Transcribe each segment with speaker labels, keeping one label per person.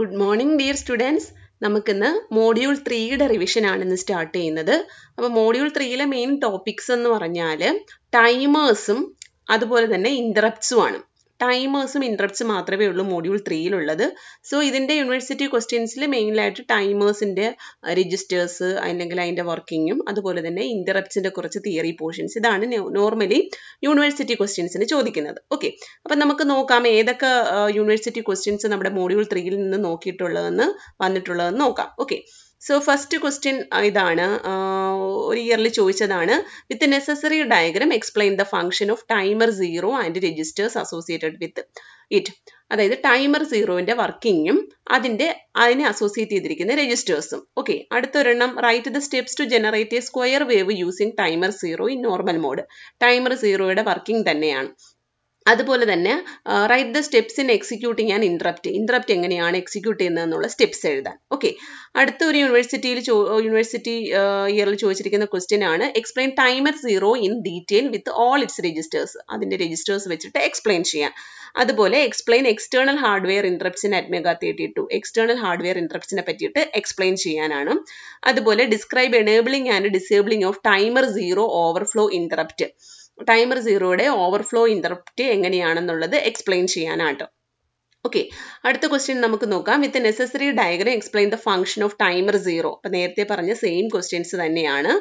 Speaker 1: Good morning dear students നമുക്കിന്ന് module ത്രീയുടെ ആണ് ഇന്ന് സ്റ്റാർട്ട് ചെയ്യുന്നത് അപ്പോൾ മോഡ്യൂൾ ത്രീയിലെ മെയിൻ ടോപ്പിക്സ് എന്ന് പറഞ്ഞാൽ ടൈമേഴ്സും അതുപോലെ തന്നെ ഇൻ്ററപ്റ്റ്സും ആണ് ടൈമേഴ്സും ഇൻട്രപ്റ്റ്സ് മാത്രമേ ഉള്ളൂ മോഡ്യൂൾ ത്രീയിലുള്ളത് സോ ഇതിൻ്റെ യൂണിവേഴ്സിറ്റി ക്വസ്റ്റ്യൻസിൽ മെയിനായിട്ട് ടൈമേഴ്സിൻ്റെ രജിസ്റ്റേഴ്സ് അല്ലെങ്കിൽ അതിൻ്റെ വർക്കിങ്ങും അതുപോലെ തന്നെ ഇൻ്ററപ്റ്റ്സിൻ്റെ കുറച്ച് തിയറി പോർഷൻസ് ഇതാണ് നോർമലി യൂണിവേഴ്സിറ്റി ക്വസ്റ്റ്യൻസിന് ചോദിക്കുന്നത് ഓക്കെ അപ്പം നമുക്ക് നോക്കാം ഏതൊക്കെ യൂണിവേഴ്സിറ്റി ക്വസ്റ്റ്യൻസ് നമ്മുടെ മോഡ്യൂൾ ത്രീയിൽ നിന്ന് നോക്കിയിട്ടുള്ളതെന്ന് വന്നിട്ടുള്ളതെന്ന് നോക്കാം ഓക്കെ സോ ഫസ്റ്റ് ക്വസ്റ്റ്യൻ ഇതാണ് ഒരു ഇയറിൽ ചോദിച്ചതാണ് with necessary diagram explain the function of timer zero and registers associated with it അതായത് ടൈമർ സീറോവിൻ്റെ വർക്കിങ്ങും അതിൻ്റെ അതിനെ അസോസിയേറ്റ് ചെയ്തിരിക്കുന്ന രജിസ്റ്റേഴ്സും ഓക്കെ അടുത്തൊരെണ്ണം write the steps to generate a square wave using timer zero in normal mode timer സീറോയുടെ working തന്നെയാണ് അതുപോലെ തന്നെ write the steps in executing and interrupt interrupt എങ്ങനെയാണ് എക്സിക്യൂട്ട് ചെയ്യുന്നതെന്നുള്ള സ്റ്റെപ്സ് എഴുതാൻ ഓക്കെ അടുത്ത ഒരു യൂണിവേഴ്സിറ്റിയിൽ യൂണിവേഴ്സിറ്റി ഇയറിൽ ചോദിച്ചിരിക്കുന്ന ക്വസ്റ്റ്യൻ ആണ് explain timer zero in detail with all its registers അതിൻ്റെ രജിസ്റ്റേഴ്സ് വെച്ചിട്ട് എക്സ്പ്ലെയിൻ ചെയ്യാൻ അതുപോലെ എക്സ്പ്ലെയിൻ എക്സ്റ്റേണൽ ഹാർഡ്വെയർ ഇൻട്രപ്സിന് ATmega thirty two external hardware ഇൻട്രപ്റ്റ്സിനെ പറ്റിയിട്ട് എക്സ്പ്ലെയിൻ ചെയ്യാനാണ് അതുപോലെ describe enabling and disabling of timer zero overflow interrupt timer സീറോയുടെ ഓവർഫ്ലോ ഇന്റർപ്റ്റ് എങ്ങനെയാണെന്നുള്ളത് എക്സ്പ്ലെയിൻ ചെയ്യാനാട്ടോ ഓക്കെ അടുത്ത ക്വസ്റ്റ്യൻ നമുക്ക് നോക്കാം with necessary diagram explain the function of timer zero അപ്പം നേരത്തെ പറഞ്ഞ സെയിം ക്വസ്റ്റ്യൻസ് തന്നെയാണ്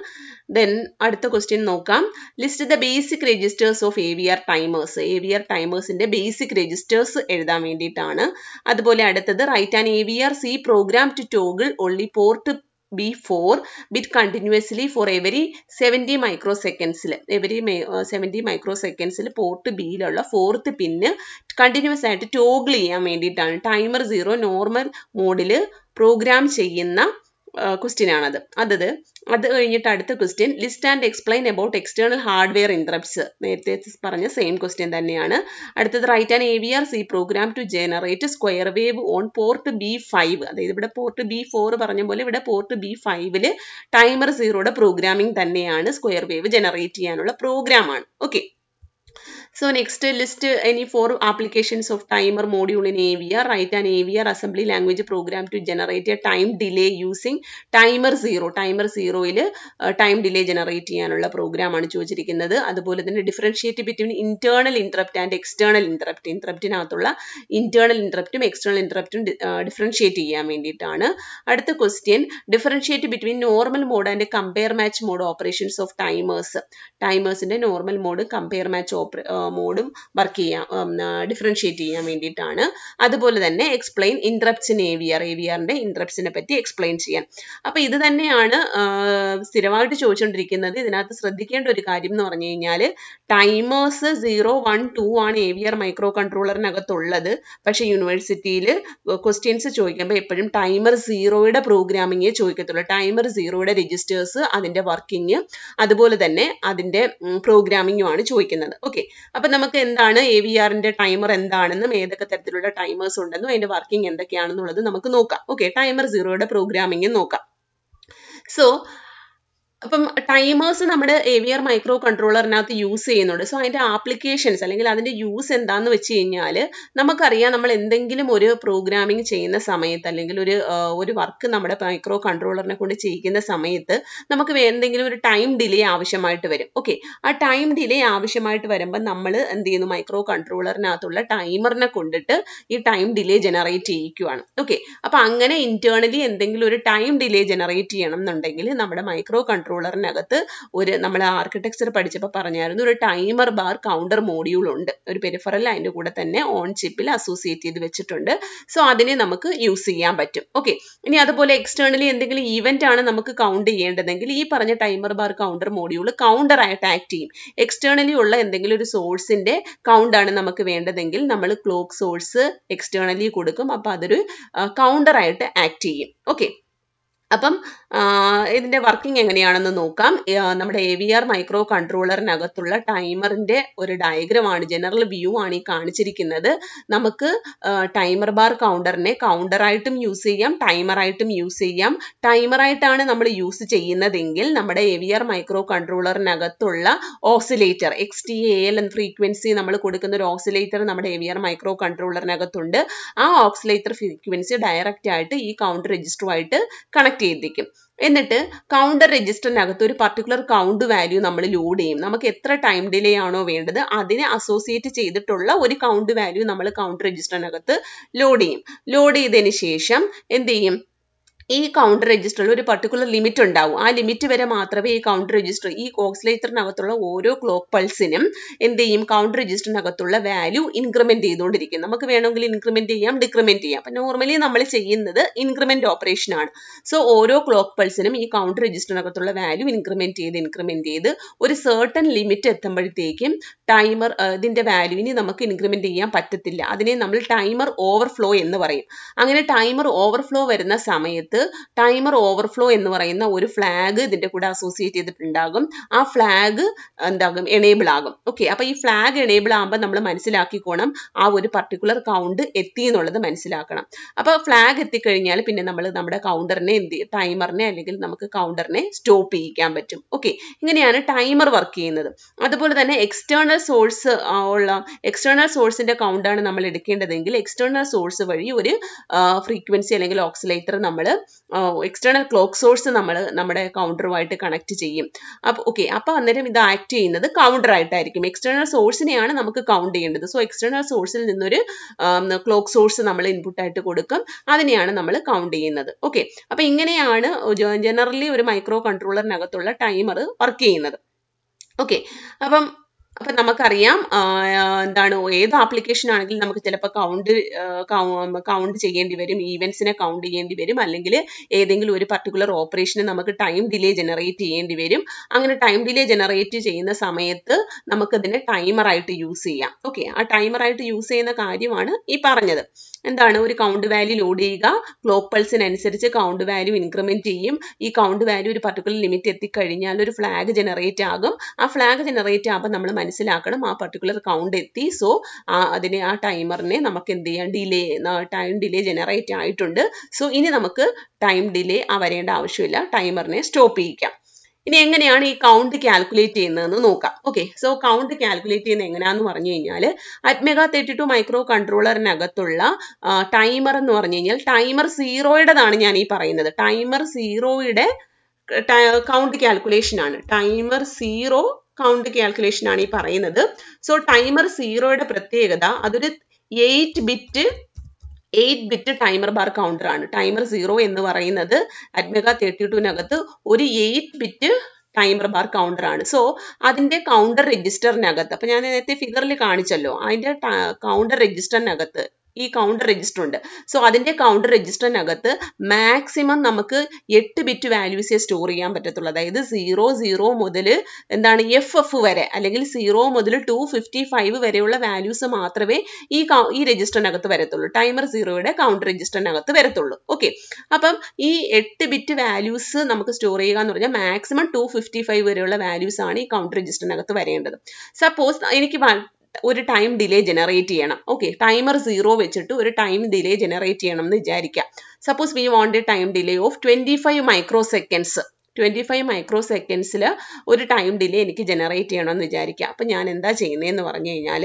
Speaker 1: ദെൻ അടുത്ത ക്വസ്റ്റ്യൻ നോക്കാം list the basic registers of A V R timers A V R ടൈമേഴ്സിൻ്റെ ബേസിക് രജിസ്റ്റേഴ്സ് എഴുതാൻ വേണ്ടിയിട്ടാണ് അതുപോലെ അടുത്തത് write an A V R C program to toggle only port B four bit continuously for for seventy micro സെക്കൻഡ്സിൽ every seventy micro സെക്കൻഡ്സിൽ port ബിയിലുള്ള fourth pin continuous ആയിട്ട് toggle ചെയ്യാൻ വേണ്ടിയിട്ടാണ് ടൈമർ സീറോ നോർമൽ മോഡിൽ പ്രോഗ്രാം ചെയ്യുന്ന question ആണത് അതത് അത് കഴിഞ്ഞിട്ട് അടുത്ത question list and explain about external hardware interrupts നേരത്തെ പറഞ്ഞ സെയിം ക്വസ്റ്റ്യൻ തന്നെയാണ് അടുത്തത് write and A V R C program to generate square wave on port B five അതായത് ഇവിടെ പോർട്ട് ബി ഫോർ പറഞ്ഞ പോലെ ഇവിടെ പോർട്ട് ബി ഫൈവില് ടൈമർ സീറോയുടെ പ്രോഗ്രാമിംഗ് തന്നെയാണ് സ്ക്വയർ വേവ് ജനറേറ്റ് ചെയ്യാനുള്ള പ്രോഗ്രാം ആണ് okay So next list any four applications of timer module in AVR. Write an AVR assembly language program to generate a time delay using timer timer Timer timer സീറോയിൽ time delay generate ചെയ്യാനുള്ള program ആണ് ചോദിച്ചിരിക്കുന്നത് അതുപോലെ തന്നെ differentiate between internal interrupt and external interrupt ഇന്റർപ്റ്റിനകത്തുള്ള internal ഇന്റർപ്റ്റും external ഇന്റർപ്റ്റും differentiate ചെയ്യാൻ വേണ്ടിയിട്ടാണ് അടുത്ത question differentiate between normal mode and compare match mode operations of timers ടൈമേഴ്സിന്റെ നോർമൽ മോഡ് കമ്പയർ മാച്ച് ഓപ്പറേ മോഡും വർക്ക് ചെയ്യാം ഡിഫറൻഷിയേറ്റ് ചെയ്യാൻ വേണ്ടിയിട്ടാണ് അതുപോലെ തന്നെ explain in A V R A V ആറിൻ്റെ ഇൻട്രപ്റ്റ്സിനെ പറ്റി എക്സ്പ്ലെയിൻ ചെയ്യാൻ അപ്പോൾ ഇത് തന്നെയാണ് സ്ഥിരമായിട്ട് ചോദിച്ചുകൊണ്ടിരിക്കുന്നത് ഇതിനകത്ത് ശ്രദ്ധിക്കേണ്ട ഒരു കാര്യം എന്ന് പറഞ്ഞു കഴിഞ്ഞാൽ ടൈമേഴ്സ് സീറോ വൺ ടു ആണ് എ വി ആർ മൈക്രോ കൺട്രോളറിനകത്തുള്ളത് പക്ഷേ യൂണിവേഴ്സിറ്റിയിൽ ക്വസ്റ്റ്യൻസ് ചോദിക്കുമ്പോൾ എപ്പോഴും ടൈമർ സീറോയുടെ പ്രോഗ്രാമിങ്ങേ ചോദിക്കത്തുള്ളൂ ടൈമർ സീറോയുടെ രജിസ്റ്റേഴ്സ് അതിൻ്റെ വർക്കിംഗ് അതുപോലെ തന്നെ അതിൻ്റെ പ്രോഗ്രാമിങ്ങുമാണ് ചോദിക്കുന്നത് ഓക്കെ അപ്പം നമുക്ക് എന്താണ് എ വി ആറിൻ്റെ ടൈമർ എന്താണെന്നും ഏതൊക്കെ തരത്തിലുള്ള ടൈമേഴ്സ് ഉണ്ടെന്നും അതിന്റെ വർക്കിംഗ് എന്തൊക്കെയാണെന്നുള്ളത് നമുക്ക് നോക്കാം ഓക്കെ ടൈമർ സീറോയുടെ പ്രോഗ്രാമിംഗ് നോക്കാം സോ അപ്പം ടൈമേഴ്സ് നമ്മുടെ എവിയർ മൈക്രോ കൺട്രോളറിനകത്ത് യൂസ് ചെയ്യുന്നുണ്ട് സോ അതിൻ്റെ ആപ്ലിക്കേഷൻസ് അല്ലെങ്കിൽ അതിൻ്റെ യൂസ് എന്താണെന്ന് വെച്ച് കഴിഞ്ഞാൽ നമുക്കറിയാം നമ്മൾ എന്തെങ്കിലും ഒരു പ്രോഗ്രാമിംഗ് ചെയ്യുന്ന സമയത്ത് അല്ലെങ്കിൽ ഒരു ഒരു വർക്ക് നമ്മുടെ മൈക്രോ കൺട്രോളറിനെ കൊണ്ട് ചെയ്യിക്കുന്ന സമയത്ത് നമുക്ക് എന്തെങ്കിലും ഒരു ടൈം ഡിലേ ആവശ്യമായിട്ട് വരും ഓക്കെ ആ ടൈം ഡിലേ ആവശ്യമായിട്ട് വരുമ്പോൾ നമ്മൾ എന്ത് ചെയ്യുന്നു മൈക്രോ കൺട്രോളറിനകത്തുള്ള ടൈമറിനെ കൊണ്ടിട്ട് ഈ ടൈം ഡിലേ ജനറേറ്റ് ചെയ്യിക്കുവാണ് ഓക്കെ അപ്പം അങ്ങനെ ഇന്റേണലി എന്തെങ്കിലും ഒരു ടൈം ഡിലേ ജനറേറ്റ് ചെയ്യണം എന്നുണ്ടെങ്കിൽ നമ്മുടെ മൈക്രോ കൺട്രോൾ കൺട്രോളറിനകത്ത് ഒരു നമ്മൾ ആർക്കിടെക്ചർ പഠിച്ചപ്പോൾ പറഞ്ഞായിരുന്നു ഒരു ടൈമർ ബാർ കൗണ്ടർ മോഡ്യൂൾ ഉണ്ട് ഒരു പെരിഫറൽ അതിൻ്റെ കൂടെ തന്നെ ഓൺ ചിപ്പിൽ അസോസിയേറ്റ് ചെയ്ത് വെച്ചിട്ടുണ്ട് സോ അതിനെ നമുക്ക് യൂസ് ചെയ്യാൻ പറ്റും ഓക്കെ ഇനി അതുപോലെ എക്സ്റ്റേണലി എന്തെങ്കിലും ഈവൻ്റ് ആണ് നമുക്ക് കൗണ്ട് ചെയ്യേണ്ടതെങ്കിൽ ഈ പറഞ്ഞ timer bar counter module counter ആയിട്ട് ആക്ട് ചെയ്യും എക്സ്റ്റേണലി ഉള്ള എന്തെങ്കിലും ഒരു സോഴ്സിൻ്റെ ആണ് നമുക്ക് വേണ്ടതെങ്കിൽ നമ്മൾ ക്ലോക്ക് സോഴ്സ് എക്സ്റ്റേണലി കൊടുക്കും അപ്പോൾ അതൊരു കൗണ്ടർ ആയിട്ട് ആക്ട് ചെയ്യും ഓക്കെ അപ്പം ഇതിൻ്റെ വർക്കിംഗ് എങ്ങനെയാണെന്ന് നോക്കാം നമ്മുടെ എ വി ആർ മൈക്രോ കൺട്രോളറിനകത്തുള്ള ടൈമറിൻ്റെ ഒരു ഡയഗ്രമാണ് ജനറൽ വ്യൂ ആണ് ഈ കാണിച്ചിരിക്കുന്നത് നമുക്ക് ടൈമർ ബാർ കൗണ്ടറിനെ കൗണ്ടറായിട്ടും യൂസ് ചെയ്യാം ടൈമറായിട്ടും യൂസ് ചെയ്യാം ടൈമറായിട്ടാണ് നമ്മൾ യൂസ് ചെയ്യുന്നതെങ്കിൽ നമ്മുടെ എ വി ആർ മൈക്രോ കൺട്രോളറിനകത്തുള്ള oscillator X T A L എന്ന ഫ്രീക്വൻസി നമ്മൾ കൊടുക്കുന്ന ഒരു ഓസിലേറ്റർ നമ്മുടെ എ വി ആർ മൈക്രോ കൺട്രോളറിനകത്തുണ്ട് ആ ഓക്സിലേറ്റർ ഫ്രീക്വൻസി ഡയറക്റ്റ് ആയിട്ട് ഈ കൗണ്ടർ രജിസ്റ്ററുമായിട്ട് കണക്ട് കളക്ട് ചെയ്തിരിക്കും എന്നിട്ട് കൗണ്ടർ രജിസ്റ്ററിനകത്ത് ഒരു പർട്ടിക്കുലർ കൗണ്ട് വാല്യൂ നമ്മൾ ലോഡ് ചെയ്യും നമുക്ക് എത്ര ടൈം ഡിലേ ആണോ വേണ്ടത് അതിനെ അസോസിയേറ്റ് ചെയ്തിട്ടുള്ള ഒരു കൗണ്ട് വാല്യൂ നമ്മൾ കൗണ്ട് രജിസ്റ്ററിനകത്ത് ലോഡ് ചെയ്യും ലോഡ് ചെയ്തതിന് ശേഷം എന്ത് ചെയ്യും ഈ കൗണ്ടർ രജിസ്റ്ററിൽ ഒരു പർട്ടിക്കുലർ ലിമിറ്റ് ഉണ്ടാവും ആ ലിമിറ്റ് വരെ മാത്രമേ ഈ കൗണ്ടർ രജിസ്റ്റർ ഈ ഓക്സിലേറ്ററിനകത്തുള്ള ഓരോ ക്ലോക്ക് പൾസിനും എന്ത് ചെയ്യും കൗണ്ടർ രജിസ്റ്ററിനകത്തുള്ള വാല്യൂ ഇൻക്രിമെന്റ് ചെയ്തുകൊണ്ടിരിക്കും നമുക്ക് വേണമെങ്കിൽ ഇൻക്രിമെന്റ് ചെയ്യാം ഡിക്രിമെന്റ് ചെയ്യാം അപ്പൊ നോർമലി നമ്മൾ ചെയ്യുന്നത് ഇൻക്രിമെന്റ് ഓപ്പറേഷൻ ആണ് സോ ഓരോ ക്ലോക്ക് പൾസിനും ഈ കൗണ്ടർ രജിസ്റ്ററിനകത്തുള്ള വാല്യൂ ഇൻക്രിമെന്റ് ചെയ്ത് ഇൻക്രിമെന്റ് ചെയ്ത് ഒരു സെർട്ടൺ ലിമിറ്റ് എത്തുമ്പോഴത്തേക്കും ടൈമർ ഇതിന്റെ വാല്യൂവിനെ നമുക്ക് ഇൻക്രിമെന്റ് ചെയ്യാൻ പറ്റത്തില്ല അതിനെ നമ്മൾ ടൈമർ ഓവർഫ്ലോ എന്ന് പറയും അങ്ങനെ ടൈമർ ഓവർഫ്ലോ വരുന്ന സമയത്ത് സമയത്ത് ടൈമർ ഓവർഫ്ലോ എന്ന് പറയുന്ന ഒരു ഫ്ലാഗ് ഇതിൻ്റെ കൂടെ അസോസിയേറ്റ് ചെയ്തിട്ടുണ്ടാകും ആ ഫ്ലാഗ് എന്താകും എനേബിൾ ആകും ഓക്കെ അപ്പോൾ ഈ ഫ്ലാഗ് എനേബിൾ ആകുമ്പോൾ നമ്മൾ മനസ്സിലാക്കിക്കോണം ആ ഒരു പർട്ടിക്കുലർ കൗണ്ട് എത്തി എന്നുള്ളത് മനസ്സിലാക്കണം അപ്പോൾ ഫ്ലാഗ് എത്തിക്കഴിഞ്ഞാൽ പിന്നെ നമ്മൾ നമ്മുടെ കൗണ്ടറിനെ എന്ത് ടൈമറിനെ അല്ലെങ്കിൽ നമുക്ക് കൗണ്ടറിനെ സ്റ്റോപ്പ് ചെയ്യിക്കാൻ പറ്റും ഓക്കെ ഇങ്ങനെയാണ് ടൈമർ വർക്ക് ചെയ്യുന്നത് അതുപോലെ തന്നെ എക്സ്റ്റേണൽ സോഴ്സ് ഉള്ള എക്സ്റ്റേണൽ സോഴ്സിൻ്റെ കൗണ്ടാണ് നമ്മൾ എടുക്കേണ്ടതെങ്കിൽ എക്സ്റ്റേണൽ സോഴ്സ് വഴി ഒരു ഫ്രീക്വൻസി അല്ലെങ്കിൽ ഓക്സിലേറ്റർ നമ്മൾ എക്സ്റ്റേണൽ ക്ലോക്ക് സോഴ്സ് നമ്മൾ നമ്മുടെ കൗണ്ടറുമായിട്ട് കണക്ട് ചെയ്യും അപ്പോൾ ഓക്കെ അപ്പോൾ അന്നേരം ഇത് ആക്ട് ചെയ്യുന്നത് കൗണ്ടർ ആയിട്ടായിരിക്കും എക്സ്റ്റേണൽ സോഴ്സിനെയാണ് നമുക്ക് കൗണ്ട് ചെയ്യേണ്ടത് സോ എക്സ്റ്റേണൽ സോഴ്സിൽ നിന്നൊരു ക്ലോക്ക് സോഴ്സ് നമ്മൾ ഇൻപുട്ടായിട്ട് കൊടുക്കും അതിനെയാണ് നമ്മൾ കൗണ്ട് ചെയ്യുന്നത് ഓക്കെ അപ്പോൾ ഇങ്ങനെയാണ് ജനറലി ഒരു മൈക്രോ കൺട്രോളറിനകത്തുള്ള ടൈമർ വർക്ക് ചെയ്യുന്നത് ഓക്കെ അപ്പം അപ്പൊ നമുക്കറിയാം എന്താണ് ഏത് ആപ്ലിക്കേഷൻ ആണെങ്കിലും നമുക്ക് ചിലപ്പോൾ കൗണ്ട് കൗണ്ട് ചെയ്യേണ്ടി വരും ഈവൻസിനെ കൗണ്ട് ചെയ്യേണ്ടി വരും അല്ലെങ്കിൽ ഏതെങ്കിലും ഒരു പർട്ടിക്കുലർ ഓപ്പറേഷന് നമുക്ക് ടൈം ഡിലേ ജനറേറ്റ് ചെയ്യേണ്ടി വരും അങ്ങനെ ടൈം ഡിലേ ജനറേറ്റ് ചെയ്യുന്ന സമയത്ത് നമുക്കതിനെ ടൈമറായിട്ട് യൂസ് ചെയ്യാം ഓക്കെ ആ ടൈമറായിട്ട് യൂസ് ചെയ്യുന്ന കാര്യമാണ് ഈ പറഞ്ഞത് എന്താണ് ഒരു കൗണ്ട് വാല്യൂ ലോഡ് ചെയ്യുക ക്ലോക്ക് പൾസിനനുസരിച്ച് കൗണ്ട് വാല്യൂ ഇൻക്രിമെന്റ് ചെയ്യും ഈ കൗണ്ട് വാല്യൂ ഒരു പർട്ടിക്കുലർ ലിമിറ്റ് എത്തിക്കഴിഞ്ഞാൽ ഒരു ഫ്ലാഗ് ജനറേറ്റ് ആകും ആ ഫ്ലാഗ് ജനറേറ്റ് ആകുമ്പോൾ നമ്മൾ മനസ്സിലാക്കണം ആ പർട്ടിക്കുലർ കൗണ്ട് എത്തി സോ അതിനെ ആ ടൈമറിനെ നമുക്ക് എന്ത് ചെയ്യാം ഡിലേ ടൈം ഡിലേ ജനറേറ്റ് ആയിട്ടുണ്ട് സോ ഇനി നമുക്ക് ടൈം ഡിലേ ആ വരേണ്ട ആവശ്യമില്ല ടൈമറിനെ സ്റ്റോപ്പ് ചെയ്യിക്കാം ഇനി എങ്ങനെയാണ് ഈ കൗണ്ട് കാൽക്കുലേറ്റ് ചെയ്യുന്നതെന്ന് നോക്കാം ഓക്കെ സോ കൗണ്ട് കാൽക്കുലേറ്റ് ചെയ്യുന്നത് എങ്ങനെയാന്ന് പറഞ്ഞു കഴിഞ്ഞാൽ അറ്റ്മെഗ തേർട്ടി ടു മൈക്രോ കൺട്രോളറിനകത്തുള്ള ടൈമർ എന്ന് പറഞ്ഞു കഴിഞ്ഞാൽ ടൈമർ സീറോയുടേതാണ് ഞാൻ ഈ പറയുന്നത് ടൈമർ സീറോയുടെ കൗണ്ട് കാൽക്കുലേഷൻ ആണ് ടൈമർ സീറോ കൗണ്ട് കാൽക്കുലേഷൻ ആണ് ഈ പറയുന്നത് സോ ടൈമർ സീറോയുടെ പ്രത്യേകത അതൊരു eight bit eight bit timer bar counter ആണ് ടൈമർ സീറോ എന്ന് പറയുന്നത് അഡ്മിക തേർട്ടി ടുവിനകത്ത് ഒരു eight bit timer bar counter ആണ് സോ അതിൻ്റെ കൗണ്ടർ രജിസ്റ്ററിനകത്ത് അപ്പോൾ ഞാൻ നേരത്തെ ഫിഗറിൽ കാണിച്ചല്ലോ അതിൻ്റെ കൗണ്ടർ രജിസ്റ്ററിനകത്ത് ഈ കൗണ്ടർ രജിസ്റ്റർ ഉണ്ട് സോ അതിൻ്റെ കൗണ്ടർ രജിസ്റ്ററിനകത്ത് മാക്സിമം നമുക്ക് എട്ട് ബിറ്റ് വാല്യൂസേ സ്റ്റോർ ചെയ്യാൻ പറ്റത്തുള്ളൂ അതായത് സീറോ സീറോ മുതൽ എന്താണ് എഫ് എഫ് വരെ അല്ലെങ്കിൽ സീറോ മുതൽ ടു ഫിഫ്റ്റി ഫൈവ് വരെയുള്ള വാല്യൂസ് മാത്രമേ ഈ ഈ രജിസ്റ്ററിനകത്ത് വരത്തുള്ളൂ ടൈമർ സീറോയുടെ കൗണ്ടർ രജിസ്റ്ററിനകത്ത് വരത്തുള്ളൂ ഓക്കെ അപ്പം ഈ എട്ട് ബിറ്റ് വാല്യൂസ് നമുക്ക് സ്റ്റോർ ചെയ്യുക എന്ന് പറഞ്ഞാൽ മാക്സിമം ടു ഫിഫ്റ്റി ഫൈവ് വരെയുള്ള വാല്യൂസ് ആണ് ഈ കൗണ്ടർ രജിസ്റ്ററിനകത്ത് വരേണ്ടത് സപ്പോസ് എനിക്ക് ഒരു ടൈം ഡിലേ ജനറേറ്റ് ചെയ്യണം ഓക്കെ ടൈമർ സീറോ വെച്ചിട്ട് ഒരു ടൈം ഡിലേ ജനറേറ്റ് ചെയ്യണം എന്ന് വിചാരിക്കാം suppose we want a time delay of twenty five micro seconds twenty five micro സെക്കൻഡ്സിൽ ഒരു ടൈം ഡിലേ എനിക്ക് ജനറേറ്റ് ചെയ്യണം എന്ന് വിചാരിക്കാം അപ്പം ഞാൻ എന്താ ചെയ്യുന്നതെന്ന് പറഞ്ഞു കഴിഞ്ഞാൽ